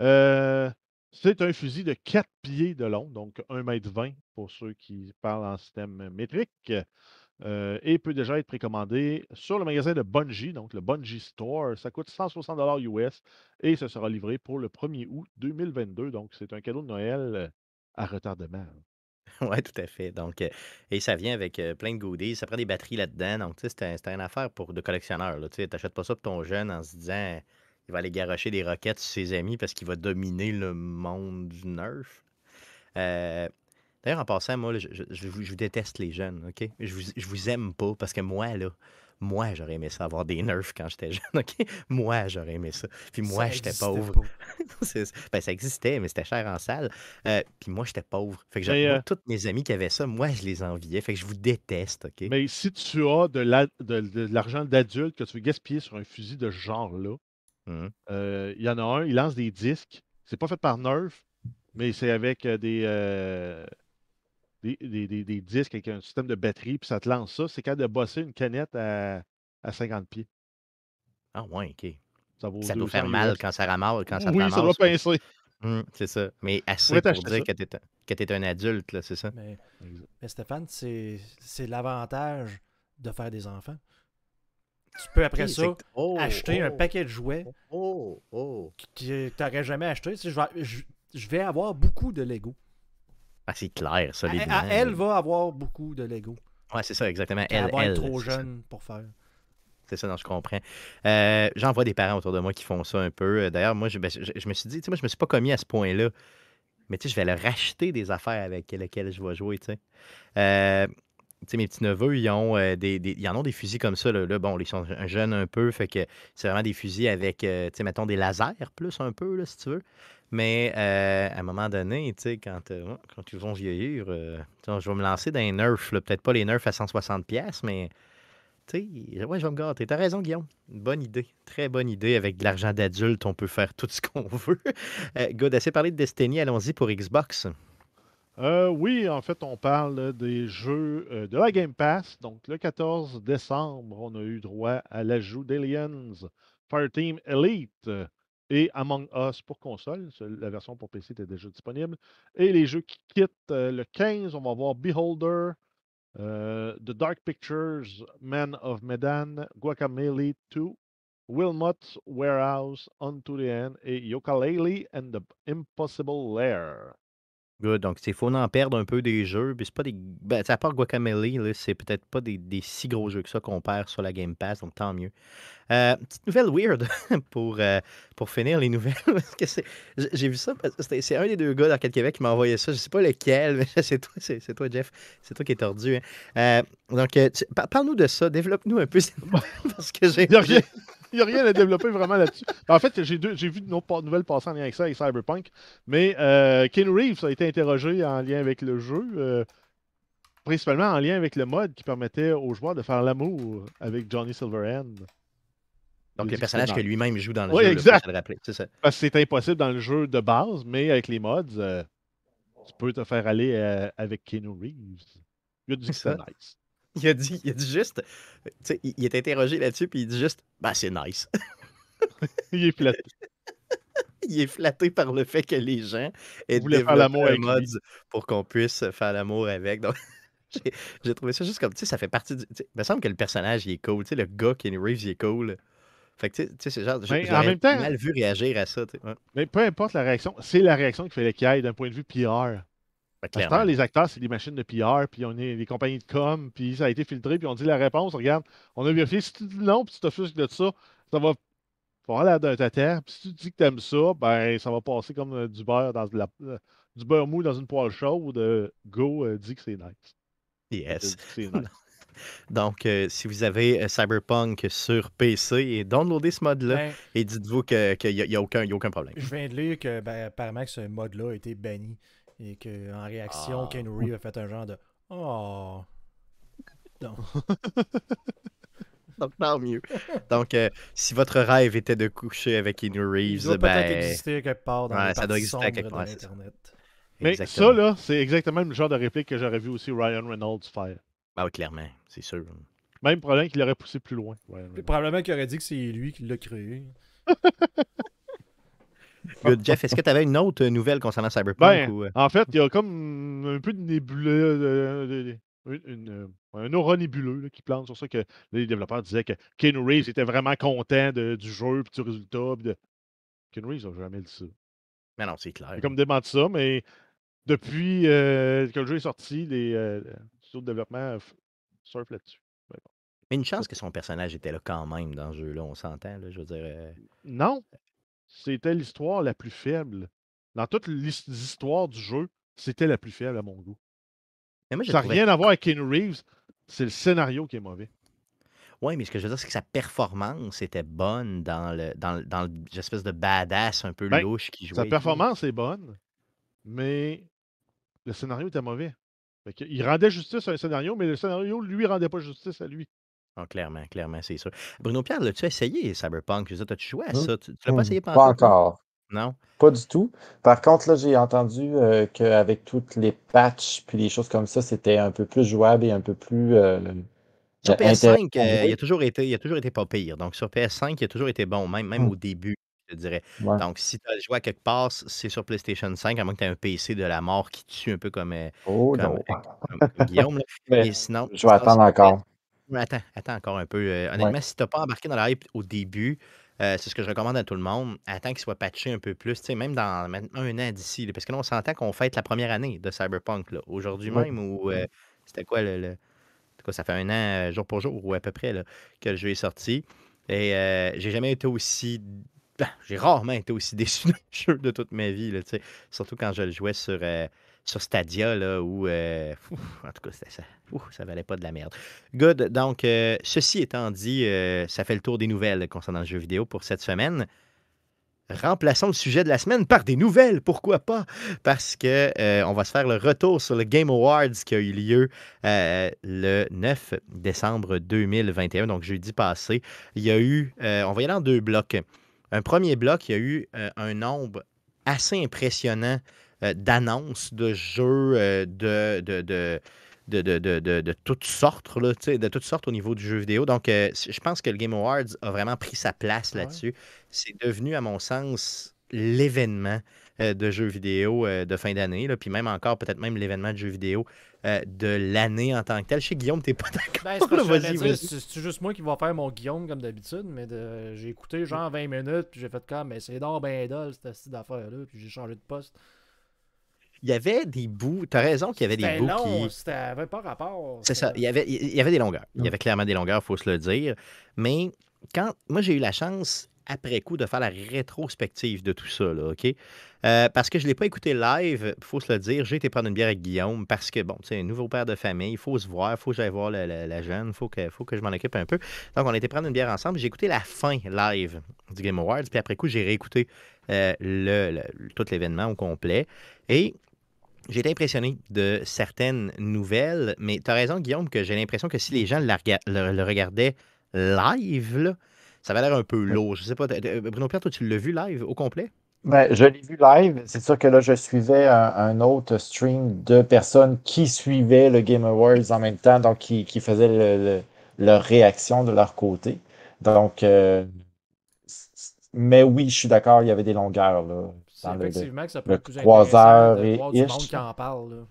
Euh, c'est un fusil de 4 pieds de long, donc 1,20 m pour ceux qui parlent en système métrique, euh, et peut déjà être précommandé sur le magasin de Bungie, donc le Bungie Store. Ça coûte 160 US et ce sera livré pour le 1er août 2022, donc c'est un cadeau de Noël à retardement. oui, tout à fait. Donc, euh, et ça vient avec euh, plein de goodies. Ça prend des batteries là-dedans. Donc, tu sais, c'est une affaire pour de collectionneur. Tu n'achètes pas ça pour ton jeune en se disant il va aller garocher des roquettes sur ses amis parce qu'il va dominer le monde du nerf. Euh, d'ailleurs, en passant, moi, je, déteste les jeunes, OK? Je vous, je vous aime pas parce que moi, là, moi, j'aurais aimé ça avoir des nerfs quand j'étais jeune, OK? Moi, j'aurais aimé ça. Puis moi, j'étais pauvre. ben, ça existait, mais c'était cher en salle. Euh, puis moi, j'étais pauvre. Fait que j'avais euh, tous mes amis qui avaient ça, moi, je les enviais. Fait que je vous déteste, OK? Mais si tu as de l'argent d'adulte que tu veux gaspiller sur un fusil de ce genre-là, hum. euh, il y en a un, il lance des disques. C'est pas fait par Nerf, mais c'est avec des des, disques avec un système de batterie, puis ça te lance ça, c'est quand de bosser une canette à, à 50 pieds. Ah ouais, OK. Ça, nous ça faire mal quand ça ramasse, quand ça Oui, ça doit pincer. Mmh, c'est ça. Mais assez pour dire que tu es, un adulte, c'est ça. Mais, Stéphane, c'est l'avantage de faire des enfants. Tu peux après ça oh, acheter un oh, paquet de jouets oh, que tu n'aurais jamais acheté. je vais avoir beaucoup de Lego. Ah, c'est clair, ça. elle va avoir beaucoup de Lego. Ouais, c'est ça, exactement. Elle, va être trop jeune pour faire. C'est ça, non, je comprends. Euh, J'en vois des parents autour de moi qui font ça un peu. Euh, d'ailleurs, moi, ben, je, me suis dit, tu sais, moi, je me suis pas commis à ce point-là. Mais tu sais, je vais leur racheter des affaires avec lesquelles je vais jouer, tu sais. Euh, mes petits-neveux, ils, ont euh, des, ils en ont des fusils comme ça. Là, bon, ils sont jeunes un peu, fait que c'est vraiment des fusils avec, euh, mettons, des lasers plus un peu, là, si tu veux. Mais euh, à un moment donné, quand, quand ils vont vieillir, je vais me lancer dans les nerfs. Peut-être pas les nerfs à 160$, pièces mais tu ouais, je vais me gâter. T'as raison, Guillaume. Bonne idée. Très bonne idée. Avec de l'argent d'adulte, on peut faire tout ce qu'on veut. God good, assez parlé de Destiny. Allons-y pour Xbox. Euh, oui, en fait, on parle des jeux euh, de la Game Pass. Donc, le 14 décembre, on a eu droit à l'ajout d'Aliens, Fireteam Elite et Among Us pour console. La version pour PC était déjà disponible. Et les jeux qui quittent euh, le 15, on va avoir Beholder, The Dark Pictures, Man of Medan, Guacamelee 2, Wilmot's Warehouse, Unto the End et yooka and the Impossible Lair. Donc, il faut en perdre un peu des jeux. Puis, c'est pas des. Ben, à part Guacamole, c'est peut-être pas des, si gros jeux que ça qu'on perd sur la Game Pass, donc tant mieux. Euh, petite nouvelle weird pour, euh, pour finir les nouvelles. j'ai vu ça, c'est un des deux gars d'Arcade Québec qui m'a envoyé ça. Je sais pas lequel, mais c'est toi, c'est, toi Jeff. C'est toi qui es tordu. Hein. Euh, donc, parle-nous de ça. Développe-nous un peu. parce que j'ai. Il n'y a rien à développer vraiment là-dessus. Ben, en fait, j'ai vu de nos nouvelles passer en lien avec ça, avec Cyberpunk. Mais euh, Ken Reeves a été interrogé en lien avec le jeu, euh, principalement en lien avec le mod qui permettait aux joueurs de faire l'amour avec Johnny Silverhand. Donc, le personnage que lui-même joue dans le jeu. Oui, exact. le ça. Parce que c'est impossible dans le jeu de base, mais avec les mods, euh, tu peux te faire aller euh, avec Keanu Reeves. Il y du c'est nice. Il a dit, il dit juste, il, est interrogé là-dessus, puis il dit juste, bah c'est nice. il est flatté. il est flatté par le fait que les gens aient développé mods mode pour qu'on puisse faire l'amour avec. Donc, j'ai trouvé ça juste comme, tu sais, ça fait partie du. Il me semble que le personnage, il est cool. Tu sais, le gars, Kenny Reeves, il est cool. Fait que, tu sais, c'est genre. J'ai mal vu réagir à ça. Mais peu importe la réaction, c'est la réaction qui fait qu'il y d'un point de vue pire. Ben, les acteurs, c'est des machines de PR, puis on est les compagnies de com, puis ça a été filtré, puis on dit la réponse, regarde, on a vérifié, si tu dis non, puis tu t'offusques de ça, ça va faire l'air d'un ta puis si tu dis que t'aimes ça, ben ça va passer comme euh, du beurre dans euh, du beurre mou dans une poêle chaude, euh, go, dit dis que c'est nice. Yes. Donc, si vous avez Cyberpunk sur PC et downloadez ce mode-là, ben et dites-vous qu'il n'y que a, y a, aucun, problème. Je viens de lire que, ben, apparemment, ce mode-là a été banni et qu'en réaction, ah. Ken Reeves a fait un genre de Oh! Ça Donc, tant mieux. Donc, euh, si votre rêve était de coucher avec Ken Reeves, Ça doit ben. exister quelque part dans ouais, ça doit exister quelque part, Internet. Mais ça, là, c'est exactement le genre de réplique que j'aurais vu aussi Ryan Reynolds faire. Ah oui, clairement, c'est sûr. Même problème qu'il l'aurait poussé plus loin. Le probablement qu'il aurait dit que c'est lui qui l'a créé. Jeff, est-ce que tu avais une autre euh, nouvelle concernant Cyberpunk? Ben, euh? En fait, il y a comme un peu de nébuleux, euh, un aura nébuleux qui plante sur ça que les développeurs disaient que Ken Reeves était vraiment content du jeu et du résultat. Ken Reeves n'a jamais dit ça. Mais non, c'est clair. Il comme démenti ça, mais depuis que le jeu est sorti, les autres studios de développement surfent là-dessus. Mais une chance que son personnage était là quand même dans le jeu-là, on s'entend, je veux dire. Non, c'était l'histoire la plus faible. Dans toute l'histoire du jeu, c'était la plus faible à mon goût. ça n'a rien à voir avec Ken Reeves. C'est le scénario qui est mauvais. Oui, mais ce que je veux dire, c'est que sa performance était bonne dans le dans, l'espèce de badass un peu ben, louche qui jouait. Sa performance est bonne, mais le scénario était mauvais. Il rendait justice à un scénario, mais le scénario lui rendait pas justice à lui. Ah, clairement, clairement, c'est sûr. Bruno Pierre, l'as-tu essayé Cyberpunk? as-tu joué à hum. ça? Tu, l'as pas hum, essayé pendant? Pas encore. Non? Pas du tout. Par contre, là, j'ai entendu euh, qu'avec toutes les patchs puis les choses comme ça, c'était un peu plus jouable et un peu plus. Euh, sur euh, PS5, il, a toujours été, il a toujours été pas pire. Donc, sur PS5, il a toujours été bon, même, même hum. au début, je dirais. Donc, si tu as joué à quelque part, c'est sur PlayStation 5, à moins que tu aies un PC de la mort qui tue un peu comme, oh, Guillaume. sinon, je vais attendre encore. Attends, attends encore un peu. Euh, honnêtement, si tu n'as pas embarqué dans la hype au début, euh, c'est ce que je recommande à tout le monde. Attends qu'il soit patché un peu plus, même dans maintenant un an d'ici. Parce que là, on s'entend qu'on fête la première année de Cyberpunk. Aujourd'hui même, ou euh, c'était quoi le. quoi, ça fait un an, jour pour jour, ou à peu près, que le jeu est sorti. Et j'ai jamais été aussi. Ben, j'ai rarement été aussi déçu d'un jeu de toute ma vie. surtout quand je le jouais sur sur Stadia, là, où, euh, en tout cas, ça, ça, valait pas de la merde. Good. Donc, euh, ceci étant dit, euh, ça fait le tour des nouvelles concernant le jeu vidéo pour cette semaine. Remplaçons le sujet de la semaine par des nouvelles, pourquoi pas? Parce que on va se faire le retour sur le Game Awards qui a eu lieu le 9 décembre 2021, donc jeudi passé. Il y a eu, on va y aller en deux blocs. Un premier bloc, il y a eu un nombre assez impressionnant euh, d'annonces, de jeux, euh, de, de, de toutes sortes, de toutes sortes au niveau du jeu vidéo. Donc, euh, je pense que le Game Awards a vraiment pris sa place ah là-dessus. C'est devenu, à mon sens, l'événement de jeux vidéo de fin d'année, puis même encore, peut-être même l'événement de jeux vidéo de l'année en tant que tel. Chez Guillaume, t'es pas d'accord. Ben, c'est juste moi qui va faire mon Guillaume comme d'habitude, mais j'ai écouté genre 20 minutes, puis j'ai fait comme, mais c'est d'or ben d'ol, cette affaire-là, puis j'ai changé de poste il y avait des bouts. Tu as raison qu'il y avait des bouts Non, qui. C'était pas rapport. C'est ça. Il y, avait, il y avait des longueurs. Il y avait clairement des longueurs, faut se le dire. Mais quand moi j'ai eu la chance après coup de faire la rétrospective de tout ça, là, OK? Euh, parce que je ne l'ai pas écouté live, il faut se le dire, j'ai été prendre une bière avec Guillaume parce que, bon, tu sais, un nouveau père de famille, il faut se voir, il faut que j'aille voir la, jeune, il faut que, je m'en occupe un peu. Donc, on a été prendre une bière ensemble, j'ai écouté la fin live du Game Awards, puis après coup, j'ai réécouté euh, tout l'événement au complet. Et j'ai été impressionné de certaines nouvelles, mais tu as raison, Guillaume, que j'ai l'impression que si les gens le, regardaient live, ça va l'air un peu lourd. Je sais pas, Bruno Pierre, toi, tu l'as vu live au complet? Ben, je l'ai vu live. C'est sûr que là, je suivais un, autre stream de personnes qui suivaient le Game Awards en même temps, donc qui, faisaient leur réaction de leur côté. Donc, euh, mais oui, je suis d'accord, il y avait des longueurs. Là effectivement que ça peut être plus 3 et de du monde qui en parle.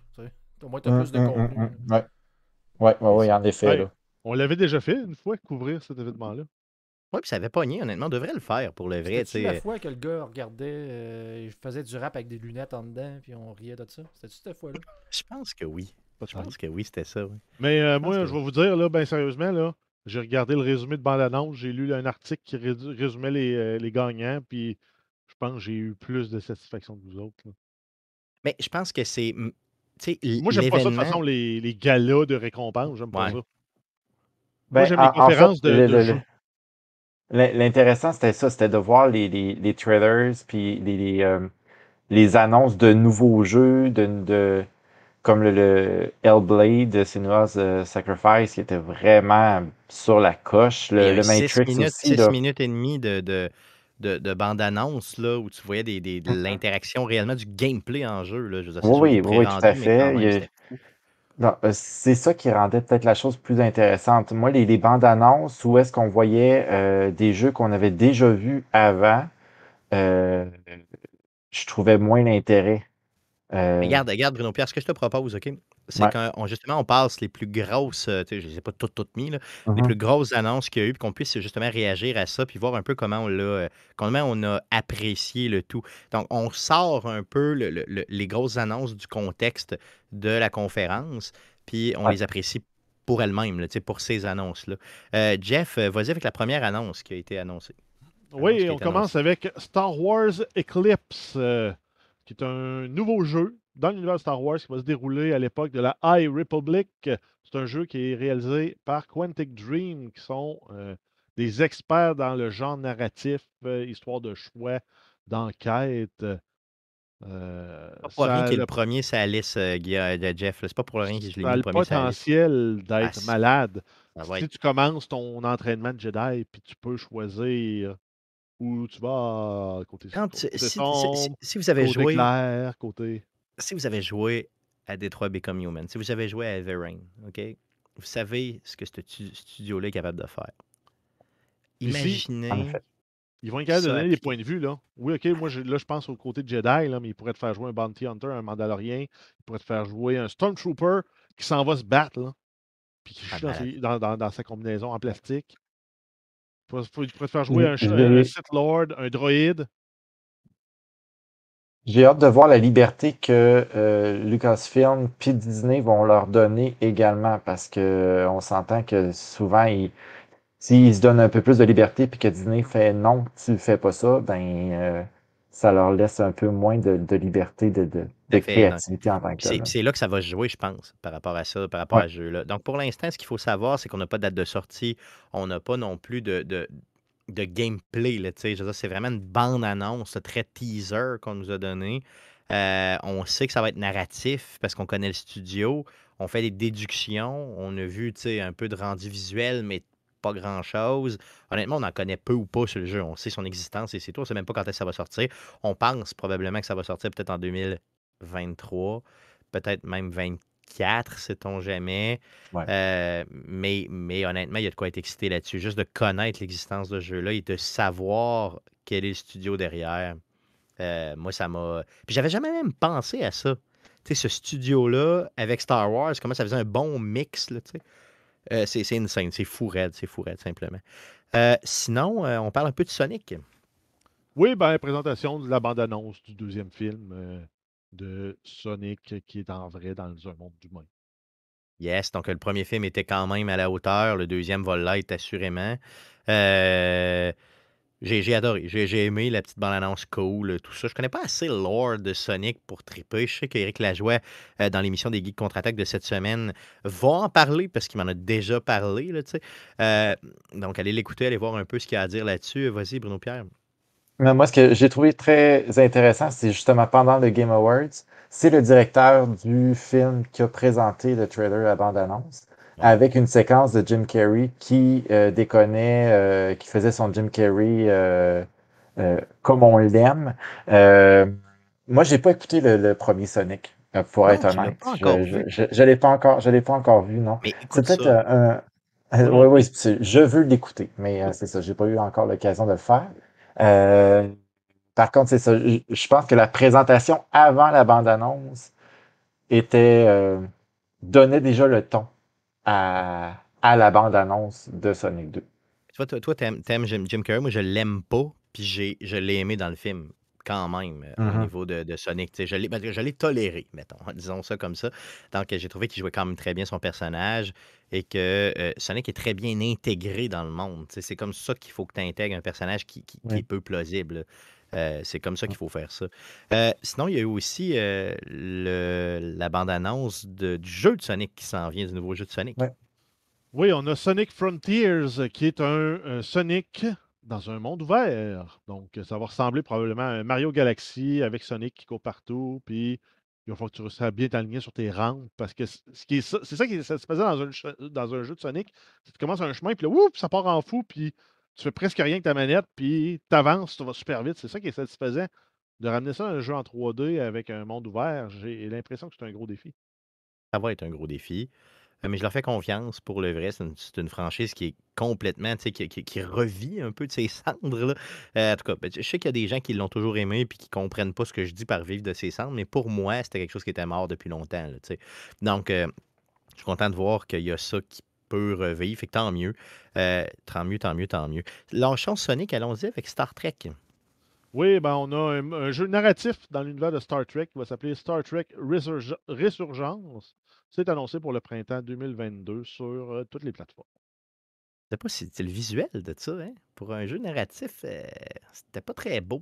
Au moins, tu as hum, plus de hum, hum, contenu. oui, ouais, ouais, ouais, en effet. On l'avait déjà fait une fois, couvrir cet événement-là. Oui, puis ça avait pogné, honnêtement. On devrait le faire pour le vrai. C'était la euh, fois que le gars regardait, euh, il faisait du rap avec des lunettes en dedans, puis on riait de ça. C'était-tu cette fois-là? Je pense que oui. Je pense que oui, c'était ça. Euh, oui. Mais moi, je vais vous dire, là, ben sérieusement, là, j'ai regardé le résumé de bande j'ai lu un article qui résumait les, les gagnants, puis j'ai eu plus de satisfaction que vous autres. Mais je pense que c'est. Moi, j'aime pas ça de façon, les, les galas de récompense. J'aime pas ça. Moi, ben, j'aime les de, L'intéressant, c'était ça, c'était de voir les, les, les trailers, puis les, les, euh, annonces de nouveaux jeux, de, de comme le, le Hellblade, de euh, Sacrifice, qui était vraiment sur la coche. Le, Matrix 6 minutes et demie de, de, de, de bande-annonce où tu voyais mhm. l'interaction réellement du gameplay en jeu. Là. Je oui, oui, tout à fait. Euh, c'est ça qui rendait peut-être la chose plus intéressante. Moi, les, bandes annonces où est-ce qu'on voyait euh, des jeux qu'on avait déjà vus avant, euh, je trouvais moins l'intérêt. Euh... Regarde, regarde, Bruno Pierre, ce que je te propose, OK? c'est justement on passe les plus grosses, euh, je ne les ai pas toutes, toutes mises les mm-hmm. plus grosses annonces qu'il y a eu, puis qu'on puisse justement réagir à ça, puis voir un peu comment on l'a, euh, comment on a apprécié le tout. Donc, on sort un peu les grosses annonces du contexte de la conférence, puis on les apprécie pour elle-même, pour ces annonces-là. Euh, Jeff, vas-y avec la première annonce qui a été annoncée. Oui, on commence avec Star Wars Eclipse, qui est un nouveau jeu dans l'univers Star Wars qui va se dérouler à l'époque de la High Republic. C'est un jeu qui est réalisé par Quantic Dream, qui sont euh, des experts dans le genre narratif, euh, histoire de choix, d'enquête. Euh, pas pour rien est le premier, c'est Alice de Jeff. C'est pas pour rien que je l'ai mis le potentiel d'être ah, malade. Si tu commences ton entraînement de Jedi, puis tu peux choisir où tu vas côté, si, vous avez joué clair, côté si vous avez joué à Detroit Become Human, si vous avez joué à Evering, OK? Vous savez ce que ce studio-là est capable de faire. Imaginez. Ils vont être capables de donner des points de vue, là. Oui, OK, moi, je, là, je pense au côté Jedi, là, mais ils pourraient te faire jouer un Bounty Hunter, un Mandalorien, ils pourraient te faire jouer un Stormtrooper qui s'en va se battre, là, puis qui ah, ben. est dans, sa combinaison en plastique. Ils pourraient, te faire jouer un, un, Sith Lord, un droïde, j'ai hâte de voir la liberté que euh, Lucasfilm puis Disney vont leur donner également parce que euh, on s'entend que souvent ils s'ils se donnent un peu plus de liberté puis que Disney fait non, tu fais pas ça, ben euh, ça leur laisse un peu moins de, liberté de, hein. créativité en tant que C'est là que ça va jouer, je pense, par rapport à ça, par rapport à ce jeu-là. Donc pour l'instant, ce qu'il faut savoir, c'est qu'on n'a pas de date de sortie, on n'a pas non plus de, de gameplay. c'est vraiment une bande-annonce très teaser qu'on nous a donné. Euh, on sait que ça va être narratif parce qu'on connaît le studio. On fait des déductions. On a vu un peu de rendu visuel, mais pas grand-chose. Honnêtement, on en connaît peu ou pas sur le jeu. On sait son existence et c'est tout. On sait même pas quand est-ce que ça va sortir. On pense probablement que ça va sortir peut-être en 2023, peut-être même 2024 4, sait-on jamais. Euh, mais, mais honnêtement, il y a de quoi être excité là-dessus. Juste de connaître l'existence de ce jeu-là et de savoir quel est le studio derrière. Euh, moi, ça m'a. Puis j'avais jamais même pensé à ça. Tu sais, ce studio-là avec Star Wars, comment ça faisait un bon mix, là, tu sais. Euh, c'est, c'est insane, c'est fou raide, c'est fou raide, simplement. sinon, on parle un peu de Sonic. Oui, ben, présentation de la bande-annonce du deuxième film de Sonic qui est en vrai dans un monde du monde Yes, donc le premier film était quand même à la hauteur, le deuxième va l'être assurément. Euh, j'ai adoré, j'ai aimé la petite bande-annonce cool, tout ça. Je connais pas assez l'or de Sonic pour triper. Je sais qu'Éric Lajoie, euh, dans l'émission des Geeks Contre-Attaque de cette semaine, va en parler parce qu'il m'en a déjà parlé. Là, euh, donc allez l'écouter, allez voir un peu ce qu'il y a à dire là-dessus. Vas-y, Bruno Pierre. Mais moi, ce que j'ai trouvé très intéressant, c'est justement pendant le Game Awards, c'est le directeur du film qui a présenté le trailer à bande-annonce avec une séquence de Jim Carrey qui euh, déconnaît euh, qui faisait son Jim Carrey euh, comme on l'aime. moi, j'ai pas écouté le, premier Sonic, pour ah, être honnête. Je ne l'ai pas encore, je l'ai pas encore vu, non. C'est peut-être un, oui, oui, je veux l'écouter, mais c'est ça, j'ai pas eu encore l'occasion de le faire. Euh, par contre, c'est ça. Je, pense que la présentation avant la bande-annonce était euh, donnait déjà le ton à, la bande-annonce de Sonic 2. Toi, toi, t'aimes Jim, Jim Carrey, moi je l'aime pas, puis je l'ai aimé dans le film quand même euh, au mmh niveau de, Sonic. Ben, je l'ai toléré, mettons, disons ça comme ça. Donc, euh, j'ai trouvé qu'il jouait quand même très bien son personnage et que euh, Sonic est très bien intégré dans le monde. C'est comme ça qu'il faut que tu intègres un personnage qui, est peu plausible. c'est comme ça qu'il faut faire ça. sinon, il y a eu aussi la bande-annonce du jeu de Sonic qui s'en vient, du nouveau jeu de Sonic. Oui, on a Sonic Frontiers, qui est un Sonic dans un monde ouvert. Donc, ça va ressembler probablement à un Mario Galaxy avec Sonic qui court partout, puis il va falloir que tu réussisses à bien t'aligner sur tes rangs Parce que c'est ça qui est se faisait dans un, dans un jeu de Sonic. Tu commences un chemin, puis là, ça part en fou, puis tu fais presque rien que ta manette, puis tu avances, tu vas super vite. C'est ça qui est satisfaisant. De ramener ça à un jeu en 3D avec un monde ouvert, j'ai l'impression que c'est un gros défi. Ça va être un gros défi mais je leur fais confiance pour le vrai. C'est une, franchise qui est complètement, qui, revit un peu de ses cendres. Euh, en tout cas, ben, je sais qu'il y a des gens qui l'ont toujours aimé et qui ne comprennent pas ce que je dis par vivre de ses cendres, mais pour moi, c'était quelque chose qui était mort depuis longtemps. Donc, euh, je suis content de voir qu'il y a ça qui peut revivre. Fait que tant mieux. Euh, tant mieux, tant mieux, tant mieux. Lâchons Sonic, allons-y avec Star Trek. Oui, ben on a un, jeu narratif dans l'univers de Star Trek qui va s'appeler Star Trek Resurgence. C'est annoncé pour le printemps 2022 sur toutes les plateformes. Je pas si c'est le visuel de ça, hein? Pour un jeu narratif, ce euh, c'était pas très beau.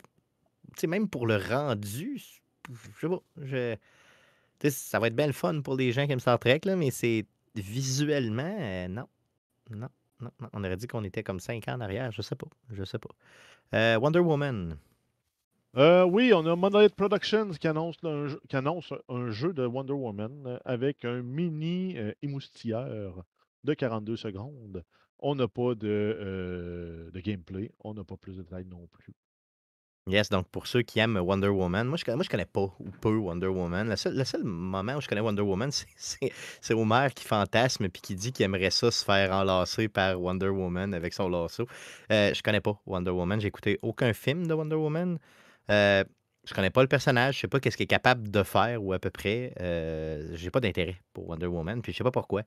même pour le rendu, je sais pas. Ça va être bien le fun pour les gens qui aiment Star Trek, là, mais c'est visuellement, euh, non. Non, non, On aurait dit qu'on était comme cinq ans en arrière, je sais pas. Je sais pas. Euh, Wonder Woman, euh, oui, on a Monolith Productions qui annonce, un, jeu, qui annonce un jeu de Wonder Woman euh, avec un mini euh, émoustilleur de 42 secondes. On n'a pas de, gameplay, on n'a pas plus de détails non plus. Yes, donc pour ceux qui aiment Wonder Woman, moi je connais, connais pas ou peu Wonder Woman. Le seul, moment où je connais Wonder Woman, c'est Homer qui fantasme puis qui dit qu'il aimerait ça se faire enlacer par Wonder Woman avec son lasso. Je euh, je connais pas Wonder Woman, j'ai écouté aucun film de Wonder Woman. Euh, je connais pas le personnage, je sais pas qu'est-ce qu'il est capable de faire ou à peu près. Euh, j'ai pas d'intérêt pour Wonder Woman, puis je sais pas pourquoi.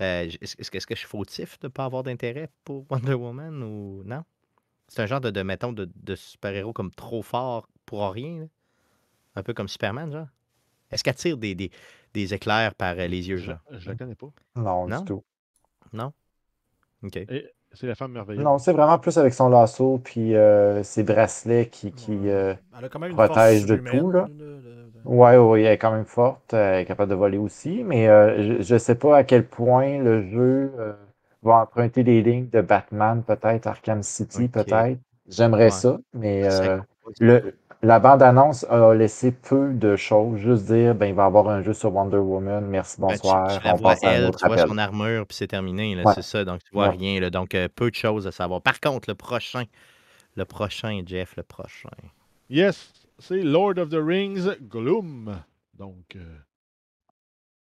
Euh, est-ce, que je suis fautif de pas avoir d'intérêt pour Wonder Woman ou non? C'est un genre de, mettons, de, super-héros comme trop fort pour rien. Un peu comme Superman, genre. Est-ce qu'elle tire des, éclairs par euh, les yeux, genre? Je, ne connais pas. Non, non, du tout. Non? OK. C'est la femme merveilleuse. Non, c'est vraiment plus avec son lasso puis euh, ses bracelets qui, qui protègent de tout. Là. elle est quand même forte, euh, elle est capable de voler aussi, mais euh, je ne sais pas à quel point le jeu va emprunter des lignes de Batman, peut-être, Arkham City, peut-être. J'aimerais ça, mais le, la bande-annonce a laissé peu de choses. Juste dire, ben, il va y avoir un jeu sur Wonder Woman. Merci, ben, bonsoir. tu, vois, elle, tu vois son armure, puis c'est terminé. C'est ça. Donc, tu vois rien. donc, euh, peu de choses à savoir. Par contre, le prochain, le prochain, Jeff, le prochain. Yes, c'est Lord of the Rings Gloom. Donc, euh,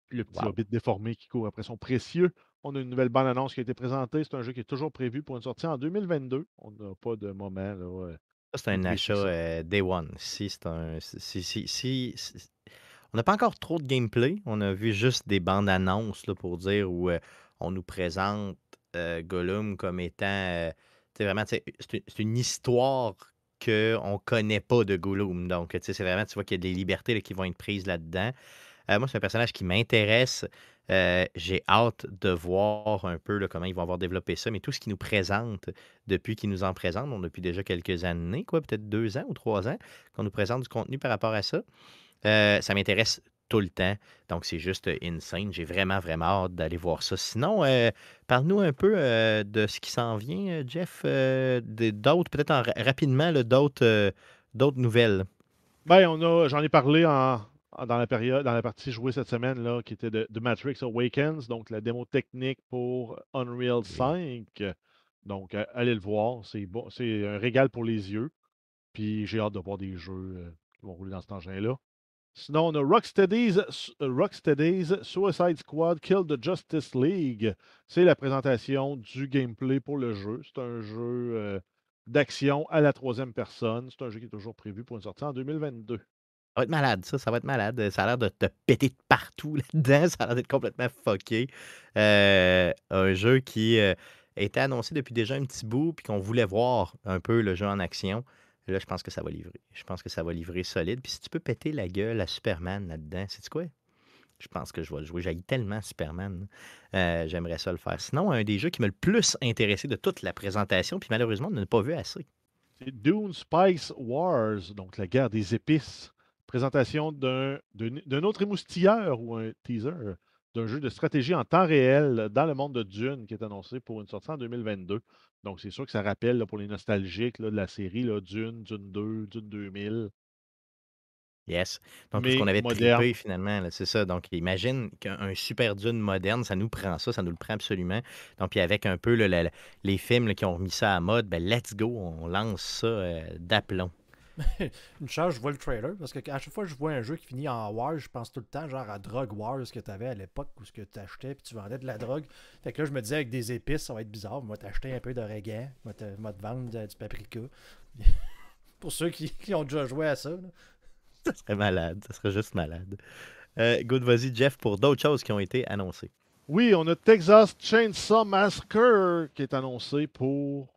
le petit hobbit déformé qui court après son précieux. On a une nouvelle bande-annonce qui a été présentée. C'est un jeu qui est toujours prévu pour une sortie en 2022. On n'a pas de moment là, c'est un achat euh, Day One. on n'a pas encore trop de gameplay. On a vu juste des bandes annonces pour dire où euh, on nous présente euh, Gollum comme étant. c'est vraiment c'est une, histoire qu'on ne connaît pas de Gollum. Donc, c'est vraiment, tu vois qu'il y a des libertés qui vont être prises là-dedans. Euh, moi, c'est un personnage qui m'intéresse. Euh, j'ai hâte de voir un peu comment ils vont avoir développé ça, mais tout ce qu'ils nous présentent depuis qu'ils nous en présentent, on depuis déjà quelques années, quoi, peut-être deux ans ou trois ans, qu'on nous présente du contenu par rapport à ça. Euh, ça m'intéresse tout le temps. Donc, c'est juste insane. J'ai vraiment, vraiment hâte d'aller voir ça. Sinon, parle-nous un peu de ce qui s'en vient, Jeff, d'autres, peut-être rapidement, d'autres, d'autres nouvelles. Bien, on a, j'en ai parlé en, ah, dans la période, dans la partie jouée cette semaine, là, qui était de, Matrix Awakens, donc la démo technique pour Unreal 5. Donc, allez le voir, c'est un régal pour les yeux. Puis j'ai hâte de voir des jeux euh, qui vont rouler dans cet engin-là. Sinon, on a Rocksteady's, Suicide Squad Kill the Justice League. C'est la présentation du gameplay pour le jeu. C'est un jeu euh, d'action à la troisième personne. C'est un jeu qui est toujours prévu pour une sortie en 2022. Ça va être malade, ça, ça va être malade. Ça a l'air de te péter de partout là-dedans. Ça a l'air d'être complètement fucké. Euh, un jeu qui euh, était annoncé depuis déjà un petit bout, puis qu'on voulait voir un peu le jeu en action. Là, je pense que ça va livrer. Je pense que ça va livrer solide. Puis si tu peux péter la gueule à Superman là-dedans, c'est quoi? Je pense que je vais le jouer. J'aille tellement Superman. Euh, j'aimerais ça le faire. Sinon, un des jeux qui m'a le plus intéressé de toute la présentation, puis malheureusement, on n'a pas vu assez. C'est Dune Spice Wars, donc la guerre des épices présentation d'un autre émoustilleur ou un teaser d'un jeu de stratégie en temps réel dans le monde de Dune qui est annoncé pour une sortie en 2022. Donc, c'est sûr que ça rappelle pour les nostalgiques de la série Dune, Dune 2, Dune 2000. Yes. Donc, ce qu'on avait trippé, finalement, c'est ça. Donc, imagine qu'un super dune moderne, ça nous prend ça, ça nous le prend absolument. Donc, puis avec un peu les films qui ont remis ça à mode, ben, let's go, on lance ça euh, d'aplomb. une chance, je vois le trailer. Parce que à chaque fois que je vois un jeu qui finit en War, je pense tout le temps genre à Drug War, ce que tu avais à l'époque, ou ce que tu achetais, puis tu vendais de la drogue. Fait que là, je me disais, avec des épices, ça va être bizarre. Moi, t'acheter un peu de reggae, moi, te, te vendre euh, du paprika. Pour ceux qui, ont déjà joué à ça. Ça serait malade, ça serait juste malade. Euh, good, vas-y, Jeff, pour d'autres choses qui ont été annoncées. Oui, on a Texas Chainsaw Massacre qui est annoncé pour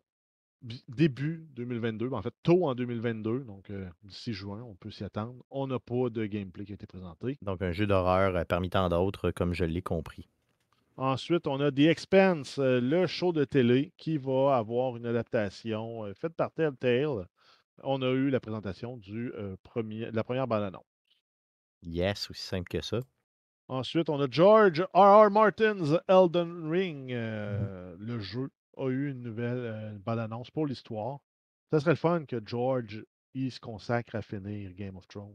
début 2022, ben, en fait tôt en 2022, donc euh, d'ici juin, on peut s'y attendre. On n'a pas de gameplay qui a été présenté. Donc un jeu d'horreur euh, parmi tant d'autres, comme je l'ai compris. Ensuite, on a The Expense, euh, le show de télé qui va avoir une adaptation faite par Telltale. On a eu la présentation du, premier, de la première bande-annonce. Yes, aussi simple que ça. Ensuite, on a George R.R. Martin's Elden Ring, mm-hmm. le jeu a eu une nouvelle bonne euh, annonce pour l'histoire. Ça serait le fun que George il se consacre à finir Game of Thrones.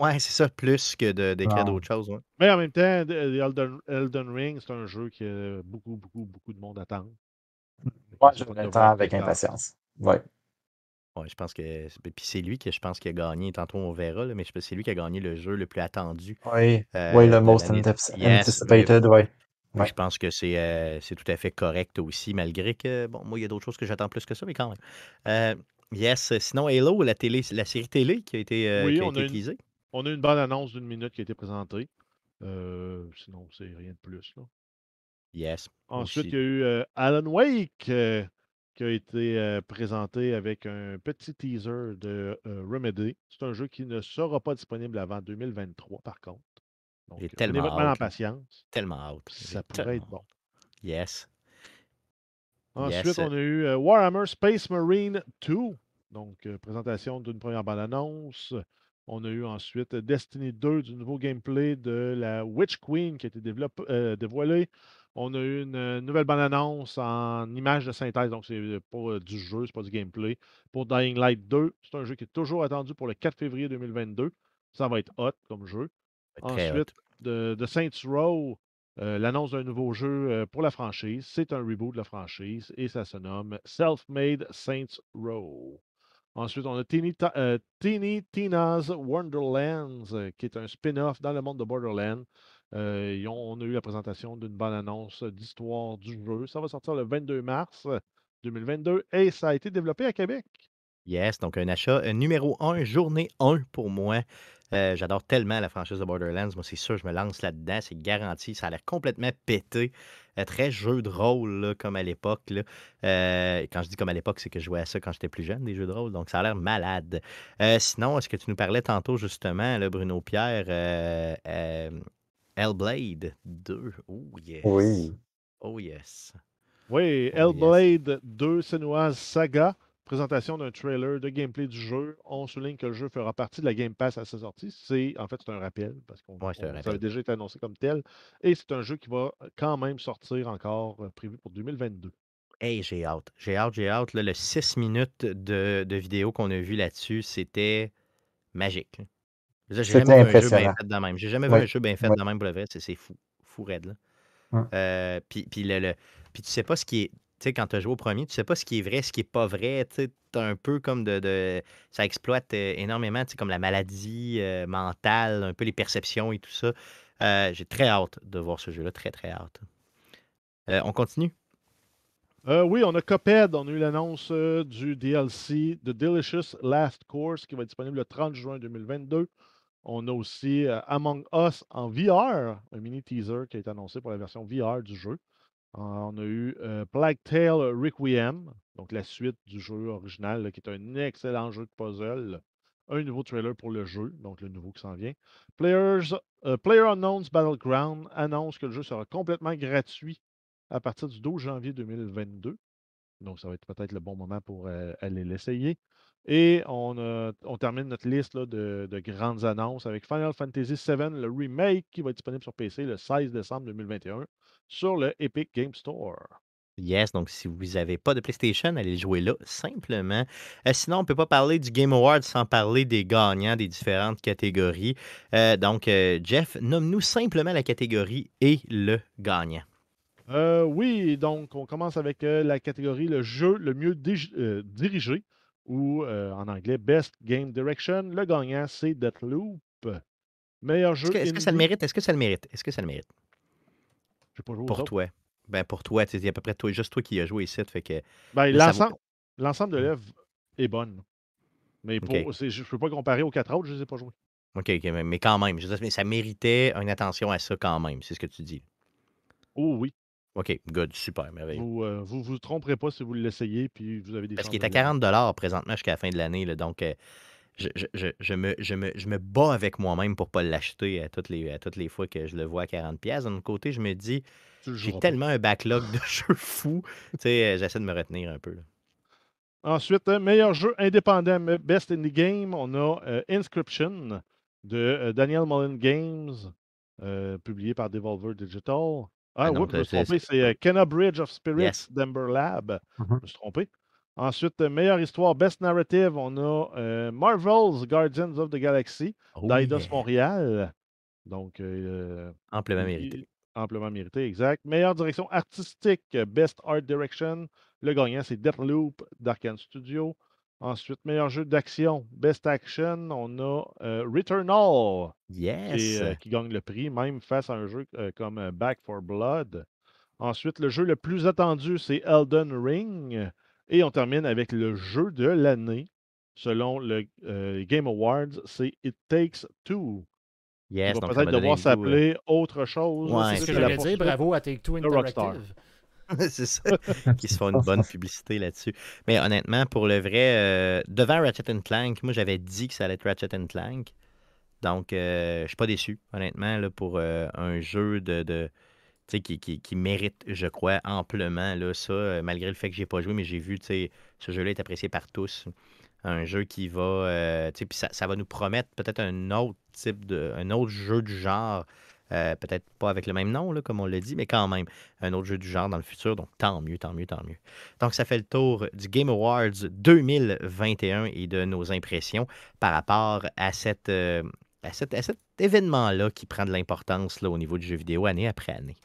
Ouais, c'est ça, plus que d'écrire d'autres choses. Mais en même temps, euh, Elden, Ring, c'est un jeu que beaucoup, beaucoup, beaucoup de monde attend. Moi, je l'attends avec impatience. Ouais. ouais. je pense que. Puis c'est lui que je pense qu'il a gagné, tantôt on verra, mais je pense c'est lui qui a gagné le jeu le plus attendu. Oui, oui euh, le most anticipated, oui je pense que euh, c'est, tout à fait correct aussi, malgré que, bon, moi, il y a d'autres choses que j'attends plus que ça, mais quand même. Euh, yes, sinon, Halo, la, série télé qui a été, euh, on a Une, bonne annonce d'une minute qui a été présentée. Euh, sinon, c'est rien de plus. Là. Yes. Ensuite, il y a eu Alan Wake qui a été présenté avec un petit teaser de Remedy. C'est un jeu qui ne sera pas disponible avant 2023, par contre. J'ai euh, tellement en patience. Tellement hâte. Ça pourrait être bon. Yes. Ensuite, on a eu euh, Warhammer Space Marine 2. Donc, euh, présentation d'une première bande-annonce. On a eu ensuite Destiny 2 du nouveau gameplay de la Witch Queen qui a été dévoilée. dévoilé. On a eu une nouvelle bande-annonce en image de synthèse, donc c'est pas du jeu, c'est pas du gameplay. Pour Dying Light 2, c'est un jeu qui est toujours attendu pour le 4 février 2022. Ça va être hot comme jeu. Ensuite, de, Saints Row, euh, l'annonce d'un nouveau jeu euh, pour la franchise. C'est un reboot de la franchise et ça se nomme Self-Made Saints Row. Ensuite, on a Teeny, euh, Tina's Wonderlands, qui est un spin-off dans le monde de Borderlands. on a eu la présentation d'une bonne annonce d'histoire du jeu. Ça va sortir le 22 mars 2022 et ça a été développé à Québec. Yes, donc un achat numéro un, journée 1 pour moi. Euh, j'adore tellement la franchise de Borderlands. Moi, c'est sûr, je me lance là-dedans. C'est garanti. Ça a l'air complètement pété. Euh, très jeu de rôle, comme à l'époque. Euh, quand je dis comme à l'époque, c'est que je jouais à ça quand j'étais plus jeune, des jeux de rôle. Donc, ça a l'air malade. sinon, est-ce que tu nous parlais tantôt, justement, Bruno Pierre, Hellblade 2. Oh, yes. Oui. Oh, yes. Oui, oh, Hellblade 2, Senua's Saga présentation d'un trailer de gameplay du jeu. On souligne que le jeu fera partie de la Game Pass à sa sortie. C'est en fait c'est un rappel parce qu'on ouais, ça a déjà été annoncé comme tel. Et c'est un jeu qui va euh, quand même sortir encore euh, prévu pour 2022. Hey, j'ai hâte. J'ai hâte, j'ai hâte. le 6 minutes de, vidéo qu'on a vu là-dessus, c'était magique. J'ai jamais vu un jeu bien fait de même. J'ai jamais vu un jeu bien fait de même pour C'est fou. Fou raide. Là. Euh, puis, puis tu sais pas ce qui est quand tu as joué au premier, tu sais pas ce qui est vrai, ce qui est pas vrai. Tu un peu comme de. ça exploite euh, énormément, comme la maladie euh, mentale, un peu les perceptions et tout ça. Euh, j'ai très hâte de voir ce jeu-là, très, très hâte. on continue? oui, on a Coped. On a eu l'annonce du DLC The Delicious Last Course qui va être disponible le 30 juin 2022. On a aussi Among Us en VR, un mini teaser qui a été annoncé pour la version VR du jeu. Euh, on a eu Plague Tale Requiem, donc la suite du jeu original, qui est un excellent jeu de puzzle. Un nouveau trailer pour le jeu, donc le nouveau qui s'en vient. Players, euh, Player Unknown's Battleground annonce que le jeu sera complètement gratuit à partir du 12 janvier 2022. Donc, ça va être peut-être le bon moment pour euh, aller l'essayer. Et on, termine notre liste de, grandes annonces avec Final Fantasy VII, le remake qui va être disponible sur PC le 16 décembre 2021 sur le Epic Game Store. Yes, donc si vous n'avez pas de PlayStation, allez jouer là simplement. Euh, sinon, on ne peut pas parler du Game Awards sans parler des gagnants des différentes catégories. Euh, donc, euh, Jeff, nomme-nous simplement la catégorie et le gagnant. oui, donc on commence avec la catégorie le jeu le mieux dirigé ou euh, en anglais Best Game Direction. Le gagnant, c'est Deathloop. Meilleur jeu. Est-ce que, ça le mérite? Est-ce que ça le mérite? Est-ce que ça le mérite? Je pas joué Pour toi. Ben pour toi, il y a à peu près toi, juste toi qui as joué ici. Fait que, ben, ben, l'ensemble, de hmm. l'œuvre est bonne. Mais je ne peux pas comparer aux quatre autres, je ne les ai pas joués. OK, mais, quand même, ça méritait une attention à ça quand même, c'est ce que tu dis. Oh oui, OK, good, super, merveilleux. Vous ne euh, vous, tromperez pas si vous l'essayez, puis vous avez des Parce qu'il est à 40 présentement jusqu'à la fin de l'année, donc euh, je, je, me, bats avec moi-même pour ne pas l'acheter à toutes, les, à toutes les fois que je le vois à 40 D'un côté, je me dis, j'ai tellement un backlog de jeux fous, tu euh, j'essaie de me retenir un peu. Ensuite, meilleur jeu indépendant, Best in the Game, on a Inscription de Daniel Mullen Games, publié par Devolver Digital. Ah ben oui, je me suis trompé. C'est euh, Kenna Bridge of Spirits, Denver Lab. Mm-hmm. Je me suis trompé. Ensuite, euh, meilleure histoire, best narrative, on a euh, Marvel's Guardians of the Galaxy oh d'Aidos Montréal. Donc, amplement mérité. Amplement mérité, exact. Meilleure direction artistique, best art direction. Le gagnant, c'est Deathloop d'Arkane Studio. Ensuite, meilleur jeu d'action, Best Action, on a euh, Returnal. Yes. Euh, qui, gagne le prix, même face à un jeu euh, comme Back for Blood. Ensuite, le jeu le plus attendu, c'est Elden Ring. Et on termine avec le jeu de l'année. Selon le Game Awards, c'est It Takes Two. Yes, on va peut-être devoir s'appeler autre chose. C'est ce que, je dire. Bravo à Take Two Interactive. c'est ça. Qui se font une bonne publicité là-dessus. Mais honnêtement, pour le vrai, euh, devant Ratchet Clank, moi j'avais dit que ça allait être Ratchet Clank. Donc, je euh, je suis pas déçu, honnêtement, là, pour euh, un jeu de, qui, mérite, je crois, amplement là, ça, malgré le fait que j'ai pas joué, mais j'ai vu ce jeu-là est apprécié par tous. Un jeu qui va. puis ça, ça, va nous promettre peut-être un autre type de. un autre jeu du genre euh, peut-être pas avec le même nom, comme on l'a dit, mais quand même, un autre jeu du genre dans le futur. Donc, tant mieux, tant mieux, tant mieux. Donc, ça fait le tour du Game Awards 2021 et de nos impressions par rapport à euh, cet événement-là qui prend de l'importance au niveau du jeu vidéo année après année.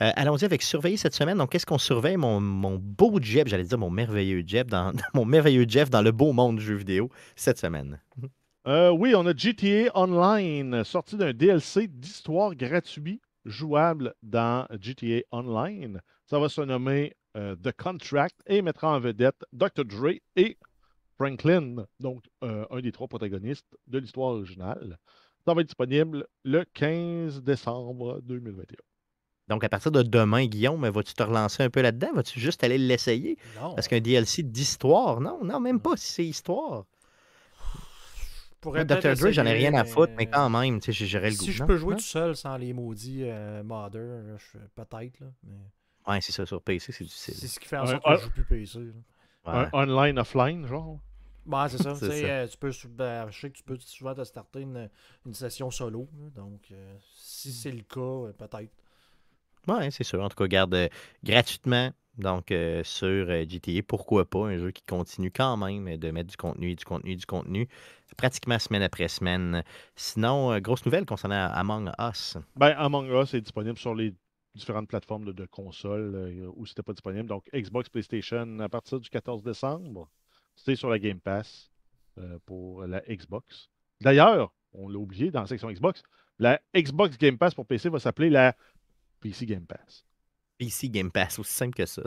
Euh, allons-y avec surveiller cette semaine. Donc, qu'est-ce qu'on surveille? Mon, beau Jeff, j'allais dire mon merveilleux Jeb, mon merveilleux Jeff dans le beau monde du jeu vidéo cette semaine. Euh, oui, on a GTA Online, sorti d'un DLC d'histoire gratuit jouable dans GTA Online. Ça va se nommer euh, The Contract et mettra en vedette Dr. Dre et Franklin, donc euh, un des trois protagonistes de l'histoire originale. Ça va être disponible le 15 décembre 2021. Donc, à partir de demain, Guillaume, vas-tu te relancer un peu là-dedans? Vas-tu juste aller l'essayer? Parce qu'un DLC d'histoire, non, non, même pas si c'est histoire pourrais Dr. Dre, j'en ai rien à foutre, mais quand même, tu sais, géré le goût. Si je peux jouer tout seul sans les maudits euh, modders, peut-être, là. Ouais, c'est ça, sur PC, c'est difficile. C'est ce qui fait en sorte que je joue plus PC. online, offline, genre. Ouais, bah, c'est ça. Euh, tu peux, ben, je sais que tu peux souvent te starter une, session solo. donc, euh, si mm. c'est le cas, peut-être. Oui, c'est sûr. En tout cas, garde euh, gratuitement. Donc, euh, sur euh, GTA, pourquoi pas un jeu qui continue quand même de mettre du contenu, du contenu, du contenu, pratiquement semaine après semaine. Sinon, grosse nouvelle concernant Among Us. Ben, Among Us est disponible sur les différentes plateformes de, de consoles où c'était pas disponible. Donc, Xbox, PlayStation, à partir du 14 décembre, c'est sur la Game Pass pour la Xbox. D'ailleurs, on l'a oublié dans la section Xbox, la Xbox Game Pass pour PC va s'appeler la PC Game Pass. PC Game Pass, aussi simple que ça.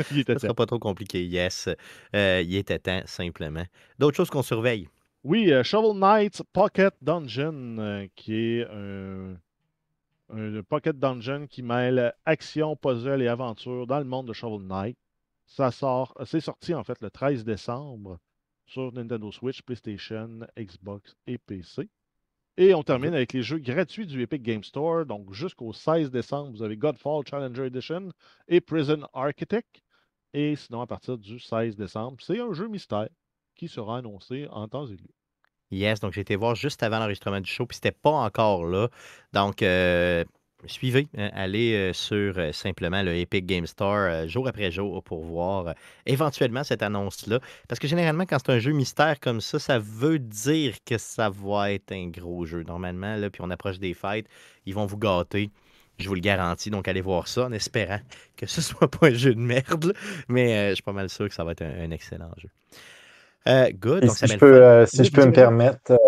Ce ne sera pas trop compliqué, yes. Euh, il était temps, simplement. D'autres choses qu'on surveille. Oui, euh, Shovel Knight Pocket Dungeon, euh, qui est un, un, Pocket Dungeon qui mêle action, puzzle et aventure dans le monde de Shovel Knight. Ça sort, c'est sorti en fait le 13 décembre sur Nintendo Switch, PlayStation, Xbox et PC. Et on mmh termine avec les jeux gratuits du Epic Game Store. Donc, jusqu'au 16 décembre, vous avez Godfall Challenger Edition et Prison Architect. Et sinon, à partir du 16 décembre, c'est un jeu mystère qui sera annoncé en temps et lieu. Yes, donc j'ai été voir juste avant l'enregistrement du show, puis c'était pas encore là. Donc, euh, Suivez, hein, allez euh, sur euh, simplement le Epic Game Store euh, jour après jour pour voir éventuellement cette annonce-là. Parce que généralement, quand c'est un jeu mystère comme ça, ça veut dire que ça va être un gros jeu. Normalement, là, puis on approche des fêtes, ils vont vous gâter. Je vous le garantis. Donc, allez voir ça en espérant que ce ne soit pas un jeu de merde. Mais je suis pas mal sûr que ça va être un, excellent jeu. good. si, je peux, me permettre,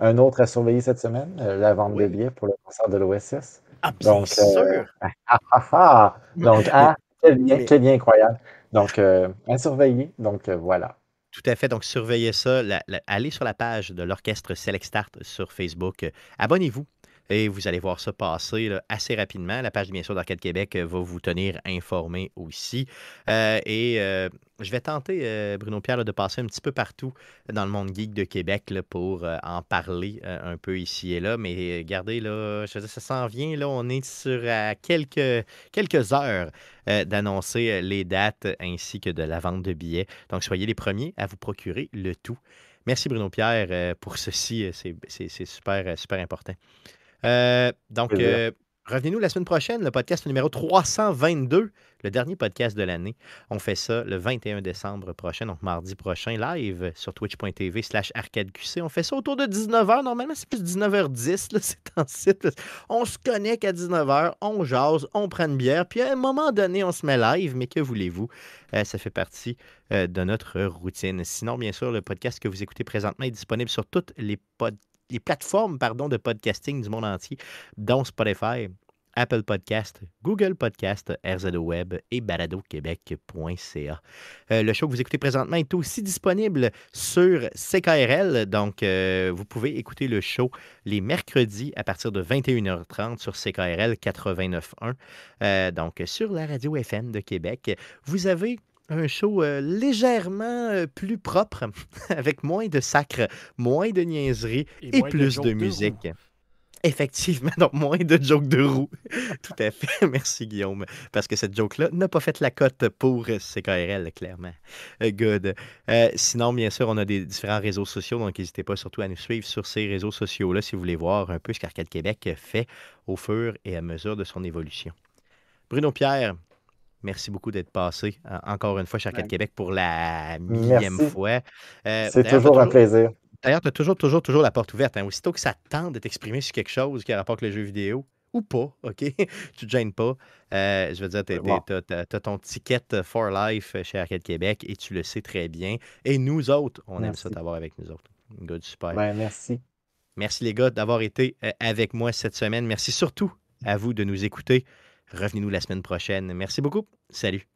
un autre à surveiller cette semaine, la vente de billets pour le concert de l'OSS. Ah, Donc, euh, sûr. Ah, ah, Donc, ah, quel lien, incroyable. Donc, euh, à surveiller. Donc, euh, voilà. Tout à fait. Donc, surveillez ça. allez sur la page de l'orchestre Select Start sur Facebook. Abonnez-vous. Et vous allez voir ça passer assez rapidement. La page, bien sûr, d'Arcade Québec euh, va vous tenir informé aussi. Euh, et euh, je vais tenter, Bruno Pierre, de passer un petit peu partout dans le monde geek de Québec pour en parler un peu ici et là. Mais regardez, là, ça s'en vient. Là, on est sur quelques, quelques heures d'annoncer les dates ainsi que de la vente de billets. Donc, soyez les premiers à vous procurer le tout. Merci Bruno Pierre pour ceci, c'est super, super important. Euh, donc, euh, revenez-nous la semaine prochaine, le podcast numéro 322, le dernier podcast de l'année. On fait ça le 21 décembre prochain, donc mardi prochain, live sur twitch.tv slash arcadeqc. On fait ça autour de 19h. Normalement, c'est plus 19h10, c'est en site. On se connecte à 19h, on jase, on prend une bière, puis à un moment donné, on se met live, mais que voulez-vous? Euh, ça fait partie de notre routine. Sinon, bien sûr, le podcast que vous écoutez présentement est disponible sur toutes les podcasts les plateformes pardon, de podcasting du monde entier, dont Spotify, Apple Podcast, Google Podcast, RZO Web et baladoquebec.ca. Euh, le show que vous écoutez présentement est aussi disponible sur CKRL, donc euh, vous pouvez écouter le show les mercredis à partir de 21h30 sur CKRL 89.1, euh, donc sur la radio FM de Québec. Vous avez un show euh, légèrement euh, plus propre, avec moins de sacres, moins de niaiseries et, plus de, musique. Effectivement, donc moins de jokes de roue. Tout à fait. Merci, Guillaume. Parce que cette joke-là n'a pas fait la cote pour CKRL, clairement. Euh, good. sinon, bien sûr, on a des différents réseaux sociaux, donc n'hésitez pas surtout à nous suivre sur ces réseaux sociaux-là si vous voulez voir un peu ce qu'Arcade Québec fait au fur et à mesure de son évolution. Bruno Pierre, Merci beaucoup d'être passé encore une fois chez Arcade Québec pour la millième fois. Euh, C'est toujours un plaisir. D'ailleurs, tu as toujours, toujours, toujours la porte ouverte. Hein. Aussitôt que ça tente de t'exprimer sur quelque chose qui rapporte rapport avec les jeux vidéo, ou pas, OK? tu te gênes pas. Euh, je veux dire, tu as, ton ticket for life chez Arcade Québec et tu le sais très bien. Et nous autres, on aime ça t'avoir avec nous autres. Good, super. Ben, merci. Merci les gars d'avoir été euh, avec moi cette semaine. Merci surtout à vous de nous écouter. Revenez-nous la semaine prochaine. Merci beaucoup. Salut.